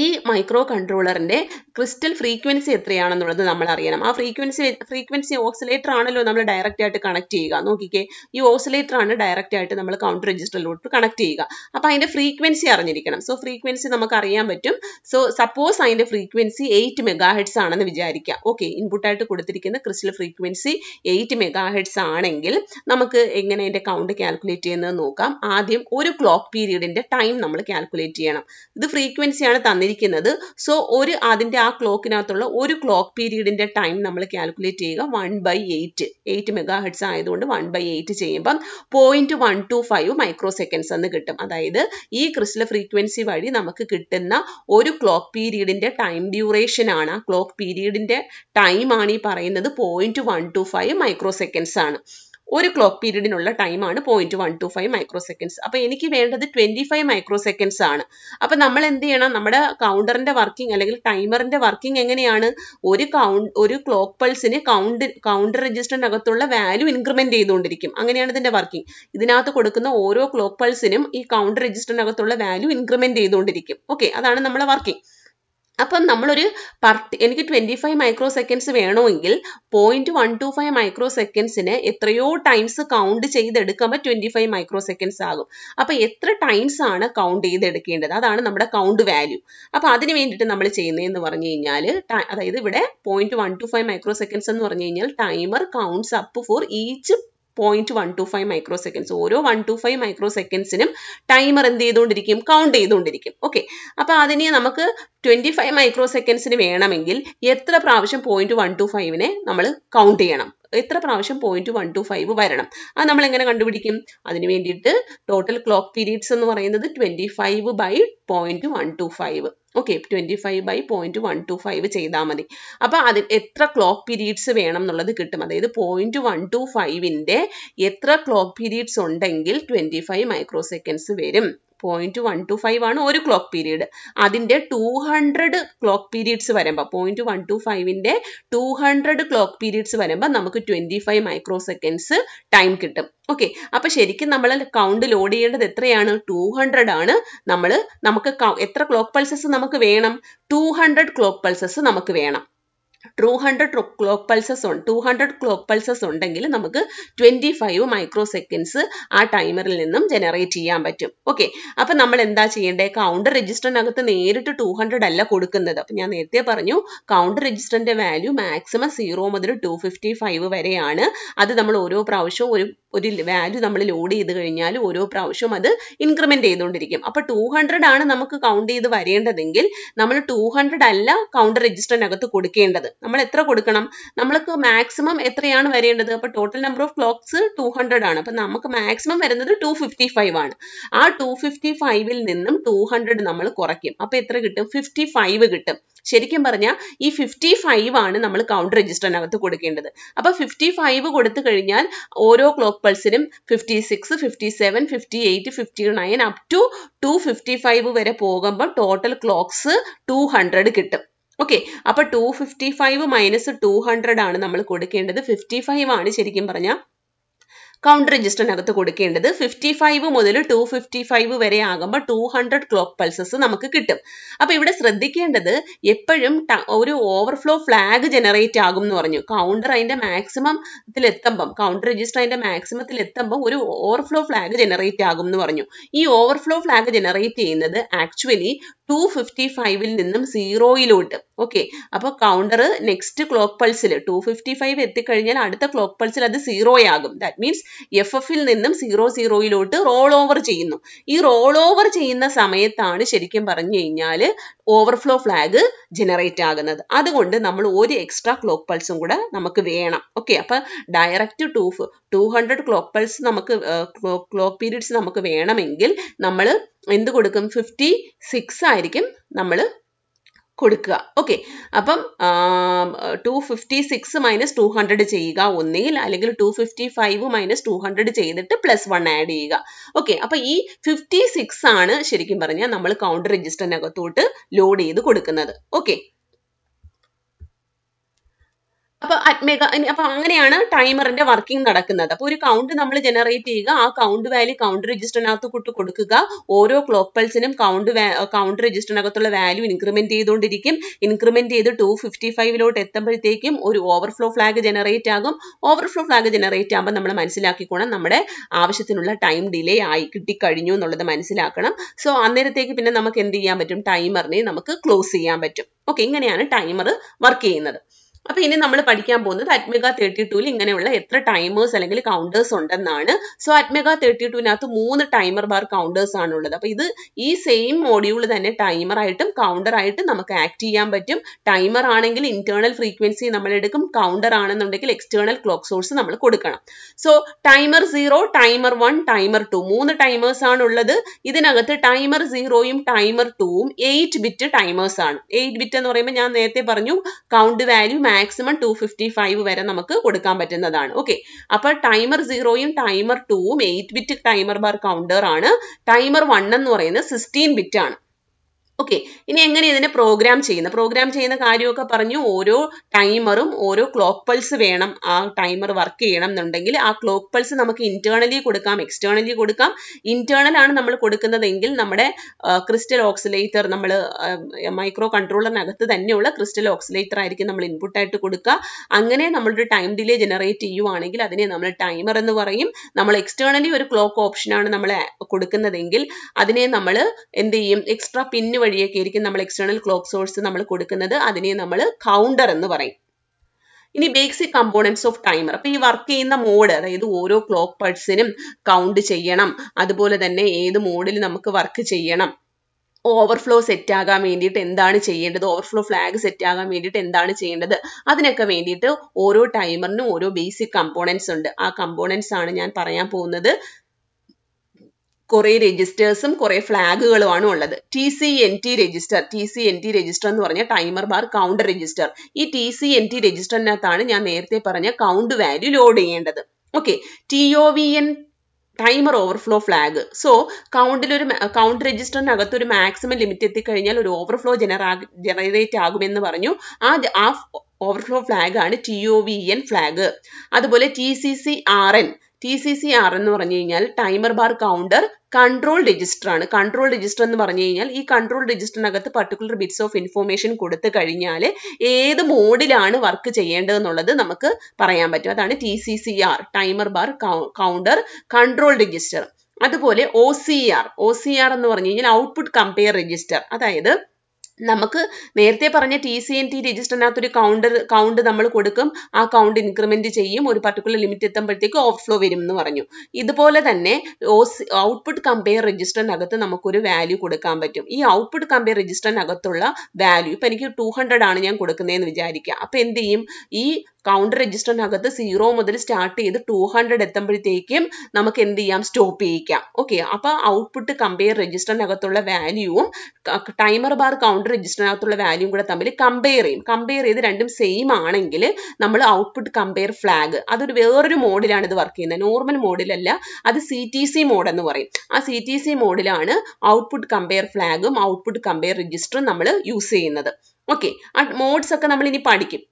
Speaker 1: ഈ മൈക്രോ കൺട്രോളറിൻ്റെ ക്രിസ്റ്റൽ ഫ്രീക്വൻസി എത്രയാണെന്നുള്ളത് നമ്മൾ അറിയണം ആ ഫ്രീക്വൻസി ഫ്രീക്വൻസി ഓസിലേറ്റർ ആണല്ലോ നമ്മൾ ഡയറക്റ്റ് ആയിട്ട് കണക്ട് ചെയ്യുക നോക്കിക്കേ ഈ ഓസിലേറ്റർ ആണ് ഡയറക്റ്റ് ആയിട്ട് നമ്മൾ കൗണ്ടർ രജിസ്റ്ററിലോട്ട് കണക്ട് ചെയ്യുക അപ്പോൾ അതിൻ്റെ ഫ്രീക്വൻസി അറിഞ്ഞിരിക്കണം സോ ഫ്രീക്വൻസി നമുക്ക് അറിയാൻ പറ്റും സോ സപ്പോസ് അതിൻ്റെ ഫ്രീക്വൻസി എയ്റ്റ് മെഗാ ഹെഡ്സ് ആണെന്ന് വിചാരിക്കുക ഓക്കെ ഇൻപുട്ടായിട്ട് കൊടുത്തിരിക്കുന്ന crystal frequency eight mega hertz ആണെങ്കിൽ നമുക്ക് എങ്ങനെ അതിൻ്റെ കൗണ്ട് കാൽക്കുലേറ്റ് ചെയ്യുന്നത് നോക്കാം ആദ്യം ഒരു ക്ലോക്ക് പീരീഡിൻ്റെ ടൈം നമ്മൾ കാൽക്കുലേറ്റ് ചെയ്യണം ഇത് ഫ്രീക്വൻസിയാണ് തന്നിരിക്കുന്നത് തന്നിരിക്കുന്നത് സോ ഒരു അതിൻ്റെ ആ ക്ലോക്കിനകത്തുള്ള ഒരു ക്ലോക്ക് പീരീഡിൻ്റെ ടൈം നമ്മൾ കാൽക്കുലേറ്റ് ചെയ്യുക one by eight eight mega hertz ആയതുകൊണ്ട് വൺ ബൈ എയ്റ്റ് ചെയ്യുമ്പം point one two five micro seconds എന്ന് കിട്ടും അതായത് ഈ ക്രിസ്റ്റൽ ഫ്രീക്വൻസി വഴി നമുക്ക് കിട്ടുന്ന ഒരു ക്ലോക്ക് പീരീഡിൻ്റെ ടൈം ഡ്യൂറേഷൻ ആണ് ആ ക്ലോക്ക് പീരീഡിൻ്റെ ടൈമാണ് ഈ പറയുന്നത് point one two five micro seconds ആണ് ഒരു ക്ലോക്ക് പീരീഡിനുള്ള ടൈമാണ് point one two five micro seconds അപ്പോൾ എനിക്ക് വേണ്ടത് ട്വൻറ്റി ഫൈവ് മൈക്രോ സെക്കൻഡ്സ് ആണ് അപ്പോൾ നമ്മൾ എന്ത് ചെയ്യണം നമ്മുടെ കൗണ്ടറിന്റെ വർക്കിംഗ് അല്ലെങ്കിൽ ടൈമറിന്റെ വർക്കിംഗ് എങ്ങനെയാണ് ഒരു കൗണ്ട് ഒരു ക്ലോക്ക് പൾസിന് കൗണ്ട് കൗണ്ടർ രജിസ്റ്ററിനകത്തുള്ള വാല്യൂ ഇൻക്രിമെന്റ് ചെയ്തുകൊണ്ടിരിക്കും അങ്ങനെയാണ് ഇതിന്റെ വർക്കിംഗ് ഇതിനകത്ത് കൊടുക്കുന്ന ഓരോ ക്ലോക്ക് പൾസിനും ഈ കൗണ്ടർ രജിസ്റ്ററിനകത്തുള്ള വാല്യൂ ഇൻക്രിമെന്റ് ചെയ്തുകൊണ്ടിരിക്കും ഓക്കെ അതാണ് നമ്മളെ വർക്കിംഗ് അപ്പം നമ്മളൊരു പർട്ടി എനിക്ക് ട്വൻറ്റി ഫൈവ് മൈക്രോ സെക്കൻഡ്സ് വേണമെങ്കിൽ point one two five micro സെക്കൻഡ്സിന് എത്രയോ ടൈംസ് കൗണ്ട് ചെയ്തെടുക്കുമ്പോൾ ട്വൻറ്റി ഫൈവ് മൈക്രോ സെക്കൻഡ്സ് ആകും അപ്പം എത്ര ടൈംസ് ആണ് കൗണ്ട് ചെയ്തെടുക്കേണ്ടത് അതാണ് നമ്മുടെ കൗണ്ട് വാല്യൂ അപ്പം അതിന് വേണ്ടിയിട്ട് നമ്മൾ ചെയ്യുന്നതെന്ന് പറഞ്ഞു കഴിഞ്ഞാൽ അതായത് ഇവിടെ point one two five micro seconds എന്ന് പറഞ്ഞു കഴിഞ്ഞാൽ timer counts up for each point one two five micro seconds ഓരോ വൺ ടു ഫൈവ് മൈക്രോ സെക്കൻഡ്സിനും ടൈമർ എന്ത് ചെയ്തുകൊണ്ടിരിക്കും കൗണ്ട് ചെയ്തുകൊണ്ടിരിക്കും ഓക്കെ അപ്പോൾ അതിനെ നമുക്ക് ട്വന്റി ഫൈവ് മൈക്രോ സെക്കൻഡ്സിന് വേണമെങ്കിൽ എത്ര പ്രാവശ്യം പോയിന്റ് വൺ ടു ഫൈവിനെ നമ്മൾ കൗണ്ട് ചെയ്യണം എത്ര പ്രാവശ്യം പോയിന്റ് വൺ ടു ഫൈവ് വരണം അത് നമ്മൾ എങ്ങനെ കണ്ടുപിടിക്കും അതിന് വേണ്ടിയിട്ട് ടോട്ടൽ ക്ലോക്ക് പീരീഡ്സ് എന്ന് പറയുന്നത് twenty five by point one two five okay twenty five by point one two five ചെയ്താൽ മതി അപ്പോൾ അത് എത്ര ക്ലോക്ക് പീരീഡ്സ് വേണം എന്നുള്ളത് കിട്ടും അതായത് പോയിന്റ് വൺ ടു ഫൈവിന്റെ എത്ര ക്ലോക്ക് പീരീഡ്സ് ഉണ്ടെങ്കിൽ ട്വന്റി ഫൈവ് മൈക്രോ സെക്കൻഡ്സ് വരും പോയിന്റ് വൺ ടു ഫൈവ് ആണ് ഒരു ക്ലോക്ക് പീരീഡ് അതിൻ്റെ ടു ഹൺഡ്രഡ് ക്ലോക്ക് പീരീഡ്സ് വരുമ്പോൾ പോയിന്റ് വൺ ടു ഫൈവിന്റെ ടു ഹൺഡ്രഡ് ക്ലോക്ക് പീരീഡ്സ് വരുമ്പോൾ നമുക്ക് twenty five micro seconds time കിട്ടും ഓക്കെ അപ്പൊ ശരിക്കും നമ്മൾ കൗണ്ട് ലോഡ് ചെയ്യേണ്ടത് എത്രയാണ് ടു ഹൺഡ്രഡ് ആണ് നമ്മൾ നമുക്ക് എത്ര ക്ലോക്ക് പൾസസ് നമുക്ക് വേണം ടു ഹൺഡ്രഡ് ക്ലോക്ക് പൾസസ് നമുക്ക് വേണം ടു ഹൺഡ്രഡ് ക്ലോക്ക് പൾസസ് ഉണ്ട് ടു ഹൺഡ്രഡ് ക്ലോക്ക് പൾസസ് ഉണ്ടെങ്കിൽ നമുക്ക് ട്വൻറ്റി ഫൈവ് മൈക്രോ സെക്കൻഡ്സ് ആ ടൈമറിൽ നിന്നും ജനറേറ്റ് ചെയ്യാൻ പറ്റും ഓക്കെ അപ്പം നമ്മൾ എന്താ ചെയ്യേണ്ടത് കൗണ്ടർ രജിസ്റ്ററിനകത്ത് നേരിട്ട് ടു ഹൺഡ്രഡ് അല്ല കൊടുക്കുന്നത് അപ്പം ഞാൻ നേരത്തെ പറഞ്ഞു കൗണ്ടർ രജിസ്റ്ററിൻ്റെ വാല്യൂ മാക്സിമം സീറോ മുതൽ ടു ഫിഫ്റ്റി ഫൈവ് വരെയാണ് അത് നമ്മൾ ഓരോ പ്രാവശ്യവും ഒരു ഒരു വാല്യൂ നമ്മൾ ലോഡ് ചെയ്ത് കഴിഞ്ഞാൽ ഓരോ പ്രാവശ്യവും അത് ഇൻക്രിമെന്റ് ചെയ്തുകൊണ്ടിരിക്കും അപ്പോൾ ടു ഹൺഡ്രഡ് ആണ് നമുക്ക് കൗണ്ട് ചെയ്ത് വരേണ്ടതെങ്കിൽ നമ്മൾ ടു ഹൺഡ്രഡ് അല്ല കൗണ്ടർ രജിസ്റ്ററിനകത്ത് കൊടുക്കേണ്ടത് നമ്മൾ എത്ര കൊടുക്കണം നമ്മൾക്ക് മാക്സിമം എത്രയാണ് വരേണ്ടത് അപ്പൊ total number of clocks two hundred ആണ് അപ്പൊ നമുക്ക് മാക്സിമം വരുന്നത് ടു ഫിഫ്റ്റി ഫൈവ് ആണ് ആ ടു ഫിഫ്റ്റി ഫൈവിൽ നിന്നും ടു ഹൺഡ്രഡ് നമ്മൾ കുറയ്ക്കും അപ്പൊ എത്ര കിട്ടും ഫിഫ്റ്റി ഫൈവ് കിട്ടും ശരിക്കും പറഞ്ഞാൽ ഈ ഫിഫ്റ്റി ഫൈവ് ആണ് നമ്മൾ കൗണ്ട് രജിസ്റ്ററിനകത്ത് കൊടുക്കേണ്ടത് അപ്പൊ ഫിഫ്റ്റി ഫൈവ് കൊടുത്തു കഴിഞ്ഞാൽ ഓരോ ക്ലോക്ക് പൾസിനും fifty six fifty seven fifty eight fifty nine up to two fifty five വരെ പോകുമ്പോൾ ടോട്ടൽ ക്ലോക്ക്സ് ടു ഹൺഡ്രഡ് കിട്ടും ഓക്കെ അപ്പോൾ two fifty five minus two hundred ആണ് നമ്മൾ കൊടുക്കേണ്ടത് ഫിഫ്റ്റി ഫൈവ് ആണ് ശരിക്കും പറഞ്ഞാൽ കൗണ്ട് രജിസ്റ്ററിനകത്ത് കൊടുക്കേണ്ടത് ഫിഫ്റ്റി ഫൈവ് മുതൽ ടു ഫിഫ്റ്റി ഫൈവ് വരെ ആകുമ്പോൾ ടു ഹൺഡ്രഡ് ക്ലോക്ക് പൾസസ് നമുക്ക് കിട്ടും അപ്പോൾ ഇവിടെ ശ്രദ്ധിക്കേണ്ടത് എപ്പോഴും ഒരു ഓവർഫ്ലോ ഫ്ലാഗ് ജനറേറ്റ് ആകും എന്ന് പറഞ്ഞു കൗണ്ടർ അതിൻ്റെ എത്തുമ്പം കൗണ്ടർ രജിസ്റ്റർ അതിൻ്റെ എത്തുമ്പോൾ ഒരു ഓവർഫ്ലോ ഫ്ലാഗ് ജനറേറ്റ് ആകും എന്ന് പറഞ്ഞു ഈ ഓവർഫ്ലോ ഫ്ലാഗ് ജനറേറ്റ് ചെയ്യുന്നത് ആക്ച്വലി ടു ഫിഫ്റ്റി ഫൈവിൽ നിന്നും സീറോയിലോട്ട് ഓക്കെ അപ്പോൾ കൗണ്ടർ നെക്സ്റ്റ് ക്ലോക്ക് പൾസിൽ ടു ഫിഫ്റ്റി ഫൈവ് എത്തിക്കഴിഞ്ഞാൽ അടുത്ത ക്ലോക്ക് പൾസിൽ അത് സീറോ ആകും ദാറ്റ് മീൻസ് എഫ് എഫിൽ നിന്നും സീറോ സീറോയിലോട്ട് റോൾ ഓവർ ചെയ്യുന്നു ഈ റോൾ ഓവർ ചെയ്യുന്ന സമയത്താണ് ശരിക്കും പറഞ്ഞു കഴിഞ്ഞാൽ ഓവർഫ്ലോ ഫ്ലാഗ് ജനറേറ്റ് ആകുന്നത് അതുകൊണ്ട് നമ്മൾ ഒരു എക്സ്ട്രാ ക്ലോക്ക് പൾസും കൂടെ നമുക്ക് വേണം ഓക്കെ അപ്പോൾ direct to two hundred clock pulse നമുക്ക് ക്ലോക്ക് പീരീഡ്സ് നമുക്ക് വേണമെങ്കിൽ നമ്മൾ എന്ത് കൊടുക്കും ഫിഫ്റ്റി സിക്സ് ആയിരിക്കും നമ്മൾ കൊടുക്കുക ഓക്കെ അപ്പം two fifty six minus two hundred ചെയ്യുക ഒന്നുകിൽ അല്ലെങ്കിൽ two fifty five minus two hundred ചെയ്തിട്ട് പ്ലസ് വൺ ആഡ് ചെയ്യുക ഓക്കെ അപ്പം ഈ ഫിഫ്റ്റി സിക്സ് ആണ് ശരിക്കും പറഞ്ഞാൽ നമ്മൾ കൗണ്ട് രജിസ്റ്ററിനകത്തോട്ട് ലോഡ് ചെയ്ത് കൊടുക്കുന്നത് ഓക്കെ അപ്പൊ അറ്റ്മേക അപ്പൊ അങ്ങനെയാണ് ടൈമറിന്റെ വർക്കിംഗ് നടക്കുന്നത് അപ്പൊ ഒരു കൗണ്ട് നമ്മൾ ജനറേറ്റ് ചെയ്യുക ആ കൗണ്ട് വാല്യൂ കൗണ്ട് രജിസ്റ്ററിനകത്ത് കൂട്ട് കൊടുക്കുക ഓരോ ക്ലോക്ക് പൾസിനും കൗണ്ട് കൗണ്ട് രജിസ്റ്ററിനകത്തുള്ള വാല്യൂ ഇൻക്രിമെന്റ് ചെയ്തുകൊണ്ടിരിക്കും ഇൻക്രിമെന്റ് ചെയ്ത് ടു ഫിഫ്റ്റി ഫൈവിലോട്ട് എത്തുമ്പോഴത്തേക്കും ഒരു ഓവർഫ്ലോ ഫ്ലാഗ് ജനറേറ്റ് ആകും ഓവർഫ്ലോ ഫ്ലാഗ് ജനറേറ്റ് ആകുമ്പോൾ നമ്മൾ മനസ്സിലാക്കിക്കോണം നമ്മുടെ ആവശ്യത്തിനുള്ള ടൈം ഡിലേ ആയി കിട്ടിക്കഴിഞ്ഞു എന്നുള്ളത് മനസ്സിലാക്കണം സോ അന്നേരത്തേക്ക് പിന്നെ നമുക്ക് എന്ത് ചെയ്യാൻ പറ്റും ടൈമറിനെ നമുക്ക് ക്ലോസ് ചെയ്യാൻ പറ്റും ഓക്കെ ഇങ്ങനെയാണ് ടൈമർ വർക്ക് ചെയ്യുന്നത് അപ്പോൾ ഇനി നമ്മൾ പഠിക്കാൻ പോകുന്നത് അറ്റ്മെഗ തേർട്ടി ടൂവിൽ ഇങ്ങനെയുള്ള എത്ര ടൈമേഴ്സ് അല്ലെങ്കിൽ കൗണ്ടേഴ്സ് ഉണ്ടെന്നാണ് സോ അറ്റ്മെഗ തേർട്ടി ടൂവിനകത്ത് മൂന്ന് ടൈമർ ബാർ കൗണ്ടേഴ്സ് ആണ് ഉള്ളത് അപ്പോൾ ഇത് ഈ സെയിം മോഡ്യൂൾ തന്നെ ടൈമർ ആയിട്ടും കൗണ്ടർ ആയിട്ടും നമുക്ക് ആക്ട് ചെയ്യാൻ പറ്റും ടൈമർ ആണെങ്കിൽ ഇന്റേണൽ ഫ്രീക്വൻസി നമ്മൾ എടുക്കും കൗണ്ടർ ആണെന്നുണ്ടെങ്കിൽ എക്സ്റ്റേണൽ ക്ലോക്ക് സോഴ്സ് നമ്മൾ കൊടുക്കണം so timer zero timer one timer two മൂന്ന് ടൈമേഴ്സ് ആണ് ഉള്ളത് ഇതിനകത്ത് ടൈമർ സീറോയും ടൈമർ ടുവും എയ്റ്റ് ബിറ്റ് ടൈമേഴ്സ് ആണ് എയ്റ്റ് ബിറ്റ് എന്ന് പറയുമ്പോൾ ഞാൻ നേരത്തെ പറഞ്ഞു count value maximum two fifty five വരെ നമുക്ക് കൊടുക്കാൻ പറ്റുന്നതാണ് ഓക്കെ അപ്പോൾ ടൈമർ സീറോയും ടൈമർ ടൂവും eight bit timer bar counter ആണ് ടൈമർ വൺ എന്ന് പറയുന്നത് സിക്സ്റ്റീൻ ബിറ്റ് ആണ് ഓക്കെ ഇനി എങ്ങനെ ഇതിനെ പ്രോഗ്രാം ചെയ്യുന്ന പ്രോഗ്രാം ചെയ്യുന്ന കാര്യമൊക്കെ പറഞ്ഞു ഓരോ ടൈമറും ഓരോ ക്ലോക്ക് പൾസ് വേണം ആ ടൈമർ വർക്ക് ചെയ്യണം എന്നുണ്ടെങ്കിൽ ആ ക്ലോക്ക് പൾസ് നമുക്ക് ഇന്റേണലി കൊടുക്കാം എക്സ്റ്റേണലി കൊടുക്കാം ഇന്റേണൽ ആണ് നമ്മൾ കൊടുക്കുന്നതെങ്കിൽ നമ്മുടെ ക്രിസ്റ്റൽ ഓക്സിലേറ്റർ നമ്മൾ മൈക്രോ കൺട്രോളറിനകത്ത് തന്നെയുള്ള ക്രിസ്റ്റൽ ഓക്സിലേറ്റർ ആയിരിക്കും നമ്മൾ ഇൻപുട്ടായിട്ട് കൊടുക്കുക അങ്ങനെ നമ്മളൊരു ടൈം ഡിലേ ജനറേറ്റ് ചെയ്യുവാണെങ്കിൽ അതിനെ നമ്മൾ ടൈമർ എന്ന് പറയും നമ്മൾ എക്സ്റ്റേണലി ഒരു ക്ലോക്ക് ഓപ്ഷനാണ് നമ്മൾ കൊടുക്കുന്നതെങ്കിൽ അതിനെ നമ്മൾ എന്ത് ചെയ്യും എക്സ്ട്രാ പിന്നു വഴിയൊക്കെ ആയിരിക്കും നമ്മൾ എക്സ്റ്റേണൽ ക്ലോക്ക് സോഴ്സ് നമ്മൾ കൊടുക്കുന്നത് അതിനെ നമ്മൾ കൗണ്ടർ എന്ന് പറയും ഇനി ബേസിക് കമ്പോണൻസ് ഓഫ് ടൈമർ അപ്പോൾ ഈ വർക്ക് ചെയ്യുന്ന മോഡ് അതായത് ഓരോ ക്ലോക്ക് പൾസിനും കൗണ്ട് ചെയ്യണം അതുപോലെ തന്നെ ഏത് മോഡിൽ നമുക്ക് വർക്ക് ചെയ്യണം ഓവർഫ്ലോ സെറ്റ് ആകാൻ വേണ്ടിയിട്ട് എന്താണ് ചെയ്യേണ്ടത് ഓവർഫ്ലോ ഫ്ലാഗ് സെറ്റ് ആകാൻ വേണ്ടിയിട്ട് എന്താണ് ചെയ്യേണ്ടത് അതിനൊക്കെ വേണ്ടിയിട്ട് ഓരോ ടൈമറിനും ഓരോ ബേസിക് കമ്പോണൻസ് ഉണ്ട് ആ കമ്പോണൻസ് ആണ് ഞാൻ പറയാൻ പോകുന്നത് കുറേ രജിസ്റ്റേഴ്സും കുറേ ഫ്ലാഗുകളുമാണ് ഉള്ളത് T C N T register T C N T register എന്ന് പറഞ്ഞ ടൈമർ ബാർ കൗണ്ട് രജിസ്റ്റർ ഈ ടി സി എൻ ടി രജിസ്റ്ററിനകത്താണ് ഞാൻ നേരത്തെ പറഞ്ഞ കൗണ്ട് വാല്യൂ ലോഡ് ചെയ്യേണ്ടത് okay T O V N timer overflow flag so കൗണ്ടിൽ ഒരു കൗണ്ട് രജിസ്റ്ററിനകത്ത് ഒരു മാക്സിമം ലിമിറ്റ് എത്തിക്കഴിഞ്ഞാൽ ഒരു ഓവർഫ്ലോ ജനറാ ജനറേറ്റ് ആകുമെന്ന് പറഞ്ഞു ആ ആ ഓവർഫ്ലോ ഫ്ലാഗ് ആണ് T O V N flag അതുപോലെ T C C R N T C C R എന്ന് പറഞ്ഞു കഴിഞ്ഞാൽ timer bar counter control register ആണ് കൺട്രോൾ രജിസ്റ്റർ എന്ന് പറഞ്ഞു കഴിഞ്ഞാൽ ഈ കൺട്രോൾ രജിസ്റ്ററിനകത്ത് പർട്ടിക്കുലർ ബിറ്റ്സ് ഓഫ് ഇൻഫോർമേഷൻ കൊടുത്തു കഴിഞ്ഞാൽ ഏത് മോഡിലാണ് വർക്ക് ചെയ്യേണ്ടതെന്നുള്ളത് നമുക്ക് പറയാൻ പറ്റും അതാണ് T C C R timer bar counter control register അതുപോലെ O C R O C R എന്ന് പറഞ്ഞു കഴിഞ്ഞാൽ ഔട്ട്പുട്ട് കമ്പയർ രജിസ്റ്റർ അതായത് നമുക്ക് നേരത്തെ പറഞ്ഞ ടി സി എൻ ടി രജിസ്റ്ററിനകത്തൊരു കൗണ്ടർ കൗണ്ട് നമ്മൾ കൊടുക്കും ആ കൗണ്ട് ഇൻക്രിമെന്റ് ചെയ്യും ഒരു പർട്ടിക്കുലർ ലിമിറ്റ് എത്തുമ്പോഴത്തേക്ക് ഓവർഫ്ലോ വരും എന്ന് പറഞ്ഞു ഇതുപോലെ തന്നെ ഔട്ട്പുട്ട് കമ്പയർ രജിസ്റ്ററിനകത്ത് നമുക്കൊരു വാല്യൂ കൊടുക്കാൻ പറ്റും ഈ ഔട്ട്പുട്ട് കമ്പയർ രജിസ്റ്ററിനകത്തുള്ള വാല്യൂ ഇപ്പം എനിക്ക് ടു ഹൺഡ്രഡ് ആണ് ഞാൻ കൊടുക്കുന്നതെന്ന് വിചാരിക്കുക അപ്പം എന്ത് ചെയ്യും ഈ കൗണ്ടർ രജിസ്റ്ററിനകത്ത് സീറോ മുതൽ സ്റ്റാർട്ട് ചെയ്ത് ടു ഹൺഡ്രഡ് എത്തുമ്പോഴത്തേക്കും നമുക്ക് എന്ത് ചെയ്യാം സ്റ്റോപ്പ് ചെയ്യിക്കാം ഓക്കെ അപ്പോൾ ഔട്ട്പുട്ട് കമ്പയർ രജിസ്റ്ററിനകത്തുള്ള വാല്യൂവും ടൈമർ ബാർ കൗണ്ടർ രജിസ്റ്ററിനകത്തുള്ള വാല്യൂവും കൂടെ തമ്മിൽ കമ്പയർ ചെയ്യും കമ്പയർ ചെയ്ത് രണ്ടും സെയിം ആണെങ്കിൽ നമ്മൾ ഔട്ട്പുട്ട് കമ്പയർ ഫ്ലാഗ് അതൊരു വേറൊരു മോഡിലാണ് ഇത് വർക്ക് ചെയ്യുന്നത് നോർമൽ മോഡിലല്ല അത് സി ടി സി മോഡ് എന്ന് പറയും ആ സി ടി സി മോഡിലാണ് ഔട്ട്പുട്ട് കമ്പയർ ഫ്ലാഗും ഔട്ട്പുട്ട് കമ്പയർ രജിസ്റ്ററും നമ്മൾ യൂസ് ചെയ്യുന്നത് ഓക്കെ ആ മോഡ്സ് ഒക്കെ നമ്മൾ ഇനി പഠിക്കും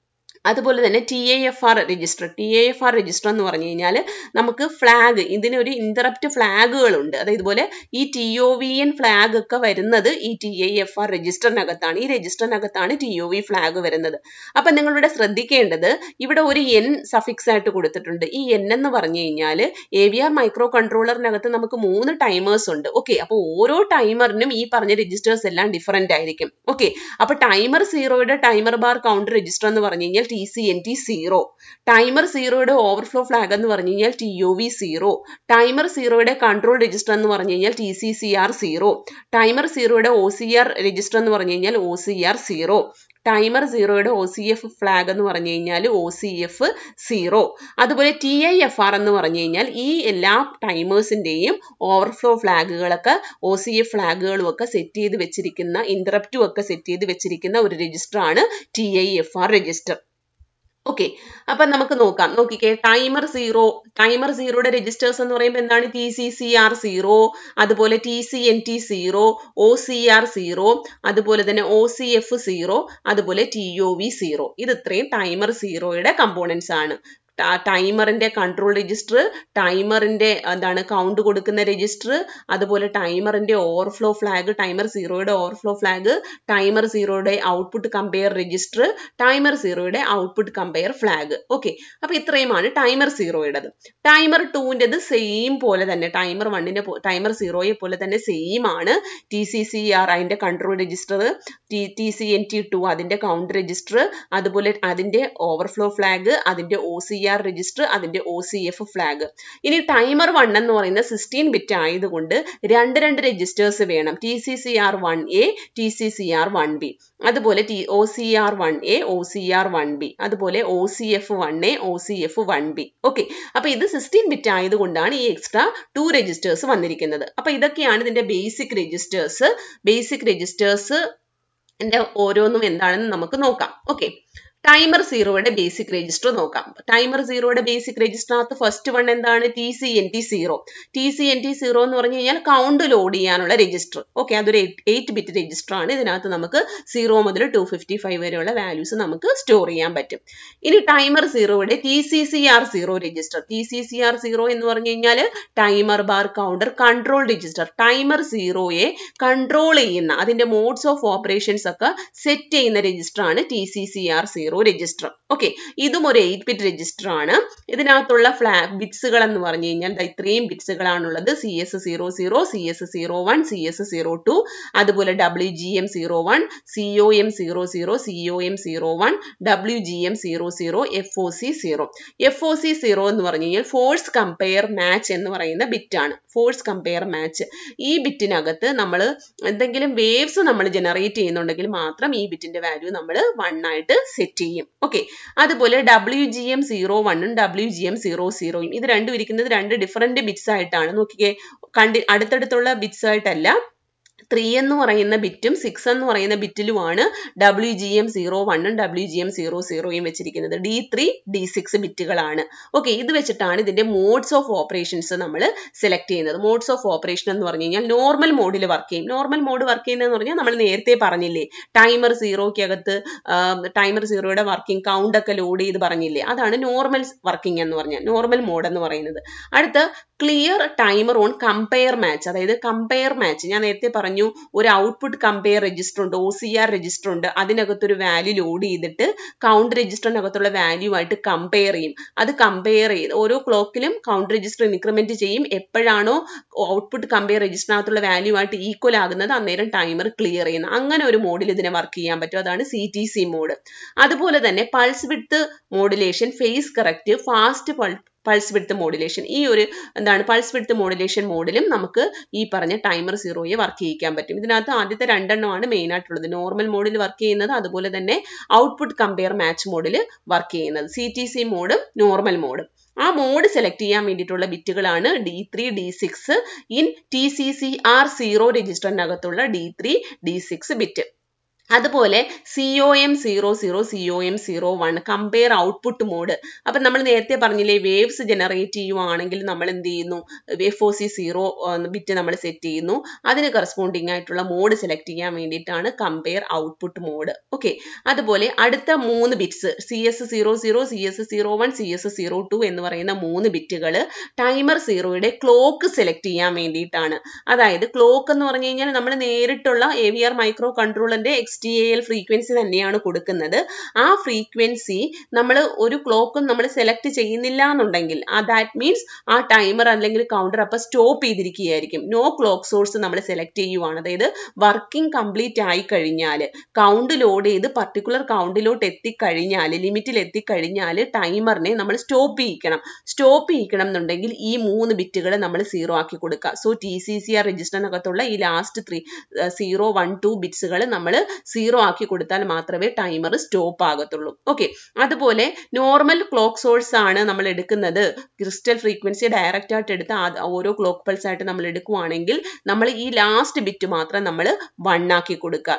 Speaker 1: അതുപോലെ തന്നെ T A F R register T A F R register എന്ന് പറഞ്ഞു കഴിഞ്ഞാൽ നമുക്ക് ഫ്ലാഗ് ഇതിനൊരു ഫ്ലാഗുകൾ ഫ്ലാഗുകളുണ്ട് അതായത് ഇതുപോലെ ഈ T O V N flag ഒക്കെ വരുന്നത് ഈ ടി എ എഫ് ആർ രജിസ്റ്ററിനകത്താണ് ഈ രജിസ്റ്ററിനകത്താണ് ടി ഒ വി ഫ്ലാഗ് വരുന്നത് അപ്പം നിങ്ങളിവിടെ ശ്രദ്ധിക്കേണ്ടത് ഇവിടെ ഒരു എൻ സഫിക്സ് ആയിട്ട് കൊടുത്തിട്ടുണ്ട് ഈ എൻ എന്ന് പറഞ്ഞു കഴിഞ്ഞാൽ എ വി ആർ മൈക്രോ കൺട്രോളറിനകത്ത് നമുക്ക് മൂന്ന് ടൈമേഴ്സ് ഉണ്ട് ഓക്കെ അപ്പോൾ ഓരോ ടൈമറിനും ഈ പറഞ്ഞ രജിസ്റ്റേഴ്സ് എല്ലാം ഡിഫറെൻ്റ് ആയിരിക്കും ഓക്കെ അപ്പോൾ ടൈമർ സീറോയുടെ ടൈമർ ബാർ കൗണ്ട് രജിസ്റ്റർ എന്ന് പറഞ്ഞു കഴിഞ്ഞാൽ T C N T zero timer സീറോയുടെ ഓവർഫ്ലോ ഫ്ലാഗ് എന്ന് പറഞ്ഞു കഴിഞ്ഞാൽ T O V zero timer സീറോയുടെ കൺട്രോൾ രജിസ്റ്റർ എന്ന് പറഞ്ഞു കഴിഞ്ഞാൽ T C C R zero timer സീറോയുടെ ഒ സി ആർ രജിസ്റ്റർ എന്ന് പറഞ്ഞു കഴിഞ്ഞാൽ O C R zero timer സീറോയുടെ ഒ സി എഫ് ഫ്ലാഗ് എന്ന് പറഞ്ഞു കഴിഞ്ഞാൽ ഒ സി എഫ് സീറോ അതുപോലെ ടി ഐ എഫ് ആർ എന്ന് പറഞ്ഞു കഴിഞ്ഞാൽ ഈ എല്ലാ ടൈമേഴ്സിൻ്റെയും ഓവർഫ്ലോ ഫ്ലാഗുകളൊക്കെ ഒ സി എഫ് ഫ്ലാഗുകളും ഒക്കെ സെറ്റ് ചെയ്ത് വെച്ചിരിക്കുന്ന ഇൻറ്ററപ്റ്റും ഒക്കെ സെറ്റ് ചെയ്ത് വെച്ചിരിക്കുന്ന ഒരു രജിസ്റ്ററാണ് T I F R register okay അപ്പൊ നമുക്ക് നോക്കാം നോക്കിക്കേ ടൈമർ സീറോ ടൈമർ സീറോയുടെ രജിസ്റ്റേഴ്സ് എന്ന് പറയുമ്പോൾ എന്താണ് T C C R zero അതുപോലെ T C N T zero O C R zero അതുപോലെ തന്നെ ഒ സി എഫ് സീറോ അതുപോലെ ടി ഒ വി സീറോ ഇത് ഇത്രയും ടൈമർ സീറോയുടെ കമ്പോണൻസ് ആണ് ടൈമറിൻ്റെ കൺട്രോൾ രജിസ്റ്റർ ടൈമറിൻ്റെ എന്താണ് കൗണ്ട് കൊടുക്കുന്ന രജിസ്റ്റർ അതുപോലെ ടൈമറിൻ്റെ ഓവർഫ്ലോ ഫ്ലാഗ് ടൈമർ സീറോയുടെ ഓവർഫ്ലോ ഫ്ലാഗ് ടൈമർ സീറോയുടെ ഔട്ട്പുട്ട് കമ്പയർ രജിസ്റ്റർ ടൈമർ സീറോയുടെ ഔട്ട്പുട്ട് കമ്പയർ ഫ്ലാഗ് ഓക്കെ അപ്പോൾ ഇത്രയുമാണ് ടൈമർ സീറോയുടേത് ടൈമർ ടൂവിൻ്റെത് സെയിം പോലെ തന്നെ ടൈമർ വണ്ണിൻ്റെ ടൈമർ സീറോയെ പോലെ തന്നെ സെയിം ആണ് ടി സി സി ആർ അതിൻ്റെ control register T T C N T two അതിൻ്റെ കൗണ്ട് രജിസ്റ്റർ അതുപോലെ അതിൻ്റെ ഓവർഫ്ലോ ഫ്ലാഗ് അതിൻ്റെ ഒ സി ആർ രജിസ്റ്റർ അതിൻ്റെ ഒ സി എഫ് ഫ്ലാഗ് ഇനി ടൈമർ വൺ എന്ന് പറയുന്ന സിക്സ്റ്റീൻ ബിറ്റ് ആയതുകൊണ്ട് രണ്ട് രണ്ട് രജിസ്റ്റേഴ്സ് വേണം T C C R one A T C C R one B അതുപോലെ T O C R one A O C R one B അതുപോലെ O C F one A O C F one B okay അപ്പോൾ ഇത് sixteen bit ആയതുകൊണ്ടാണ് ഈ extra to registers വന്നിരിക്കുന്നത് അപ്പോൾ ഇതൊക്കെയാണ് ഇതിന്റെ ബേസിക് രജിസ്റ്റേഴ്സ് ബേസിക് രജിസ്റ്റേഴ്സ് എന്റെ ഓരോന്നും എന്താണെന്ന് നമുക്ക് നോക്കാം ഓക്കെ ടൈമർ സീറോയുടെ ബേസിക് രജിസ്റ്റർ നോക്കാം ടൈമർ സീറോയുടെ ബേസിക് രജിസ്റ്ററിനകത്ത് ഫസ്റ്റ് വൺ എന്താണ് T C N T zero T C N T zero എന്ന് പറഞ്ഞു കഴിഞ്ഞാൽ കൗണ്ട് ലോഡ് ചെയ്യാനുള്ള രജിസ്റ്റർ ഓക്കെ അതൊരു എയ്റ്റ് ബിറ്റ് രജിസ്റ്റർ ആണ് ഇതിനകത്ത് നമുക്ക് സീറോ മുതൽ ടു ഫിഫ്റ്റി ഫൈവ് വരെയുള്ള വാല്യൂസ് നമുക്ക് സ്റ്റോർ ചെയ്യാൻ പറ്റും ഇനി ടൈമർ സീറോയുടെ T C C R zero register T C C R zero എന്ന് പറഞ്ഞു കഴിഞ്ഞാൽ timer bar counter control register timer സീറോയെ കൺട്രോൾ ചെയ്യുന്ന അതിന്റെ മോഡ്സ് ഓഫ് ഓപ്പറേഷൻസ് ഒക്കെ സെറ്റ് ചെയ്യുന്ന രജിസ്റ്റർ ആണ് T C C R zero two register okay ഇതും ഒരു എയ്റ്റ് ബിറ്റ് രജിസ്റ്റർ ആണ് ഇതിനകത്തുള്ള ഫ്ലാ ബിറ്റ്സുകൾ എന്ന് പറഞ്ഞു കഴിഞ്ഞാൽ ഇത്രയും ബിറ്റ്സുകളാണുള്ളത് C S zero zero C S zero one C S zero two അതുപോലെ W G M zero one C O M zero zero C O M zero one W G M zero zero F O C zero F O C zero എന്ന് പറഞ്ഞു കഴിഞ്ഞാൽ force compare match എന്ന് പറയുന്ന ബിറ്റാണ് force compare match ഈ ബിറ്റിനകത്ത് നമ്മൾ എന്തെങ്കിലും waves നമ്മൾ generate ചെയ്യുന്നുണ്ടെങ്കിൽ മാത്രം ഈ ബിറ്റിന്റെ വാല്യൂ നമ്മൾ വൺ ആയിട്ട് സെറ്റ് ചെയ്യും ഓക്കെ അതുപോലെ ഡബ്ല്യു ജി എം സീറോ വണ്ണും ഡബ്ല്യു ജി എം സീറോ സീറോയും ഇത് രണ്ടും ഇരിക്കുന്നത് രണ്ട് ഡിഫറെന്റ് ബിറ്റ്സ് ആയിട്ടാണ് നോക്കിക്കേ കണ്ടി അടുത്തടുത്തുള്ള ബിറ്റ്സ് ആയിട്ടല്ല ത്രീ എന്ന് പറയുന്ന ബിറ്റും സിക്സ് എന്ന് പറയുന്ന ബിറ്റിലുമാണ് ഡബ്ല്യു ജി എം സീറോ വണ്ണും ഡബ്ല്യു ജി എം സീറോ സീറോയും വെച്ചിരിക്കുന്നത് ഡി ത്രീ ഡി സിക്സ് ബിറ്റുകളാണ് ഓക്കെ ഇത് വെച്ചിട്ടാണ് ഇതിന്റെ മോഡ്സ് ഓഫ് ഓപ്പറേഷൻസ് നമ്മൾ സെലക്ട് ചെയ്യുന്നത് മോഡ്സ് ഓഫ് ഓപ്പറേഷൻ എന്ന് പറഞ്ഞു കഴിഞ്ഞാൽ നോർമൽ മോഡിൽ വർക്ക് ചെയ്യും നോർമൽ മോഡ് വർക്ക് ചെയ്യുന്നതെന്ന് പറഞ്ഞാൽ നമ്മൾ നേരത്തെ പറഞ്ഞില്ലേ ടൈമർ സീറോയ്ക്കകത്ത് ടൈമർ സീറോയുടെ വർക്കിംഗ് കൗണ്ട് ഒക്കെ ലോഡ് ചെയ്ത് പറഞ്ഞില്ലേ അതാണ് നോർമൽ വർക്കിംഗ് എന്ന് പറഞ്ഞാൽ നോർമൽ മോഡ് എന്ന് പറയുന്നത് അടുത്ത clear timer on compare match അതായത് കമ്പയർ മാച്ച് ഞാൻ നേരത്തെ പറഞ്ഞു ഒരു ഔട്ട്പുട്ട് കമ്പയർ രജിസ്റ്റർ ഉണ്ട് ഒ സി ആർ രജിസ്റ്റർ ഉണ്ട് അതിനകത്തൊരു വാല്യൂ ലോഡ് ചെയ്തിട്ട് കൗണ്ട് രജിസ്റ്ററിനകത്തുള്ള വാല്യൂ ആയിട്ട് കമ്പയർ ചെയ്യും അത് കമ്പയർ ചെയ്ത് ഓരോ ക്ലോക്കിലും കൗണ്ട് രജിസ്റ്റർ ഇൻക്രിമെന്റ് ചെയ്യും എപ്പോഴാണോ ഔട്ട്പുട്ട് കമ്പയർ രജിസ്റ്ററിനകത്തുള്ള വാല്യൂ ആയിട്ട് ഈക്വൽ ആകുന്നത് അന്നേരം ടൈമർ ക്ലിയർ ചെയ്യുന്ന അങ്ങനെ ഒരു മോഡിൽ ഇതിനെ വർക്ക് ചെയ്യാൻ പറ്റും അതാണ് സി ടി സി മോഡ് അതുപോലെ തന്നെ pulse width modulation phase correct fast pulse width modulation ഈ ഒരു എന്താണ് പൾസ് വിടുത്ത് മോഡുലേഷൻ മോഡിലും നമുക്ക് ഈ പറഞ്ഞ ടൈമർ സീറോയെ വർക്ക് ചെയ്യിക്കാൻ പറ്റും ഇതിനകത്ത് ആദ്യത്തെ രണ്ടെണ്ണമാണ് മെയിൻ ആയിട്ടുള്ളത് നോർമൽ മോഡിൽ വർക്ക് ചെയ്യുന്നത് അതുപോലെ തന്നെ ഔട്ട്പുട്ട് കമ്പയർ മാച്ച് മോഡിൽ വർക്ക് ചെയ്യുന്നത് സി ടി സി മോഡും നോർമൽ മോഡും ആ മോഡ് സെലക്ട് ചെയ്യാൻ വേണ്ടിയിട്ടുള്ള ബിറ്റുകളാണ് D three D six in T C C R zero രജിസ്റ്ററിനകത്തുള്ള D three D six bit അതുപോലെ C O M zero zero C O M zero one compare output mode അപ്പം നമ്മൾ നേരത്തെ പറഞ്ഞില്ലേ വേവ്സ് ജനറേറ്റ് ചെയ്യുവാണെങ്കിൽ നമ്മൾ എന്ത് ചെയ്യുന്നു F O C zero bit നമ്മൾ സെറ്റ് ചെയ്യുന്നു അതിന് കറസ്പോണ്ടിങ് ആയിട്ടുള്ള മോഡ് സെലക്ട് ചെയ്യാൻ വേണ്ടിയിട്ടാണ് കമ്പയർ ഔട്ട്പുട്ട് മോഡ് ഓക്കെ അതുപോലെ അടുത്ത മൂന്ന് bits C S zero zero C S zero one C S zero two എന്ന് പറയുന്ന മൂന്ന് ബിറ്റുകൾ ടൈമർ സീറോയുടെ ക്ലോക്ക് സെലക്ട് ചെയ്യാൻ വേണ്ടിയിട്ടാണ് അതായത് ക്ലോക്ക് എന്ന് പറഞ്ഞു കഴിഞ്ഞാൽ നമ്മൾ നേരിട്ടുള്ള എ വി ആർ മൈക്രോ കൺട്രോളിൻ്റെ എക്സ് എൽ ഫ്രീക്വൻസി തന്നെയാണ് കൊടുക്കുന്നത് ആ ഫ്രീക്വൻസി നമ്മൾ ഒരു ക്ലോക്കും നമ്മൾ സെലക്ട് ചെയ്യുന്നില്ല എന്നുണ്ടെങ്കിൽ ആ ദാറ്റ് മീൻസ് ആ ടൈമർ അല്ലെങ്കിൽ കൗണ്ടർ അപ്പോൾ സ്റ്റോപ്പ് ചെയ്തിരിക്കുകയായിരിക്കും നോ ക്ലോക്ക് സോഴ്സ് നമ്മൾ സെലക്ട് ചെയ്യുവാണ് അതായത് വർക്കിംഗ് കംപ്ലീറ്റ് ആയി കഴിഞ്ഞാൽ കൗണ്ട് ലോഡ് ചെയ്ത് പർട്ടിക്കുലർ കൗണ്ടിലോട്ട് എത്തിക്കഴിഞ്ഞാൽ ലിമിറ്റിൽ എത്തിക്കഴിഞ്ഞാൽ ടൈമറിനെ നമ്മൾ സ്റ്റോപ്പ് ചെയ്യിക്കണം സ്റ്റോപ്പ് ചെയ്യിക്കണം എന്നുണ്ടെങ്കിൽ ഈ മൂന്ന് ബിറ്റുകൾ നമ്മൾ സീറോ ആക്കി കൊടുക്കുക so T C C R രജിസ്റ്ററിനകത്തുള്ള ഈ last three zero one two ബിറ്റ്സുകൾ നമ്മൾ സീറോ ആക്കി കൊടുത്താൽ മാത്രമേ ടൈമർ സ്റ്റോപ്പ് ആകത്തുള്ളൂ ഓക്കെ അതുപോലെ നോർമൽ ക്ലോക്ക് സോഴ്സ് ആണ് നമ്മൾ എടുക്കുന്നത് ക്രിസ്റ്റൽ ഫ്രീക്വൻസി ഡയറക്റ്റ് ആയിട്ട് എടുത്ത് ഓരോ ക്ലോക്ക് പൾസ് ആയിട്ട് നമ്മൾ എടുക്കുവാണെങ്കിൽ നമ്മൾ ഈ ലാസ്റ്റ് ബിറ്റ് മാത്രം നമ്മൾ വൺ ആക്കി കൊടുക്കുക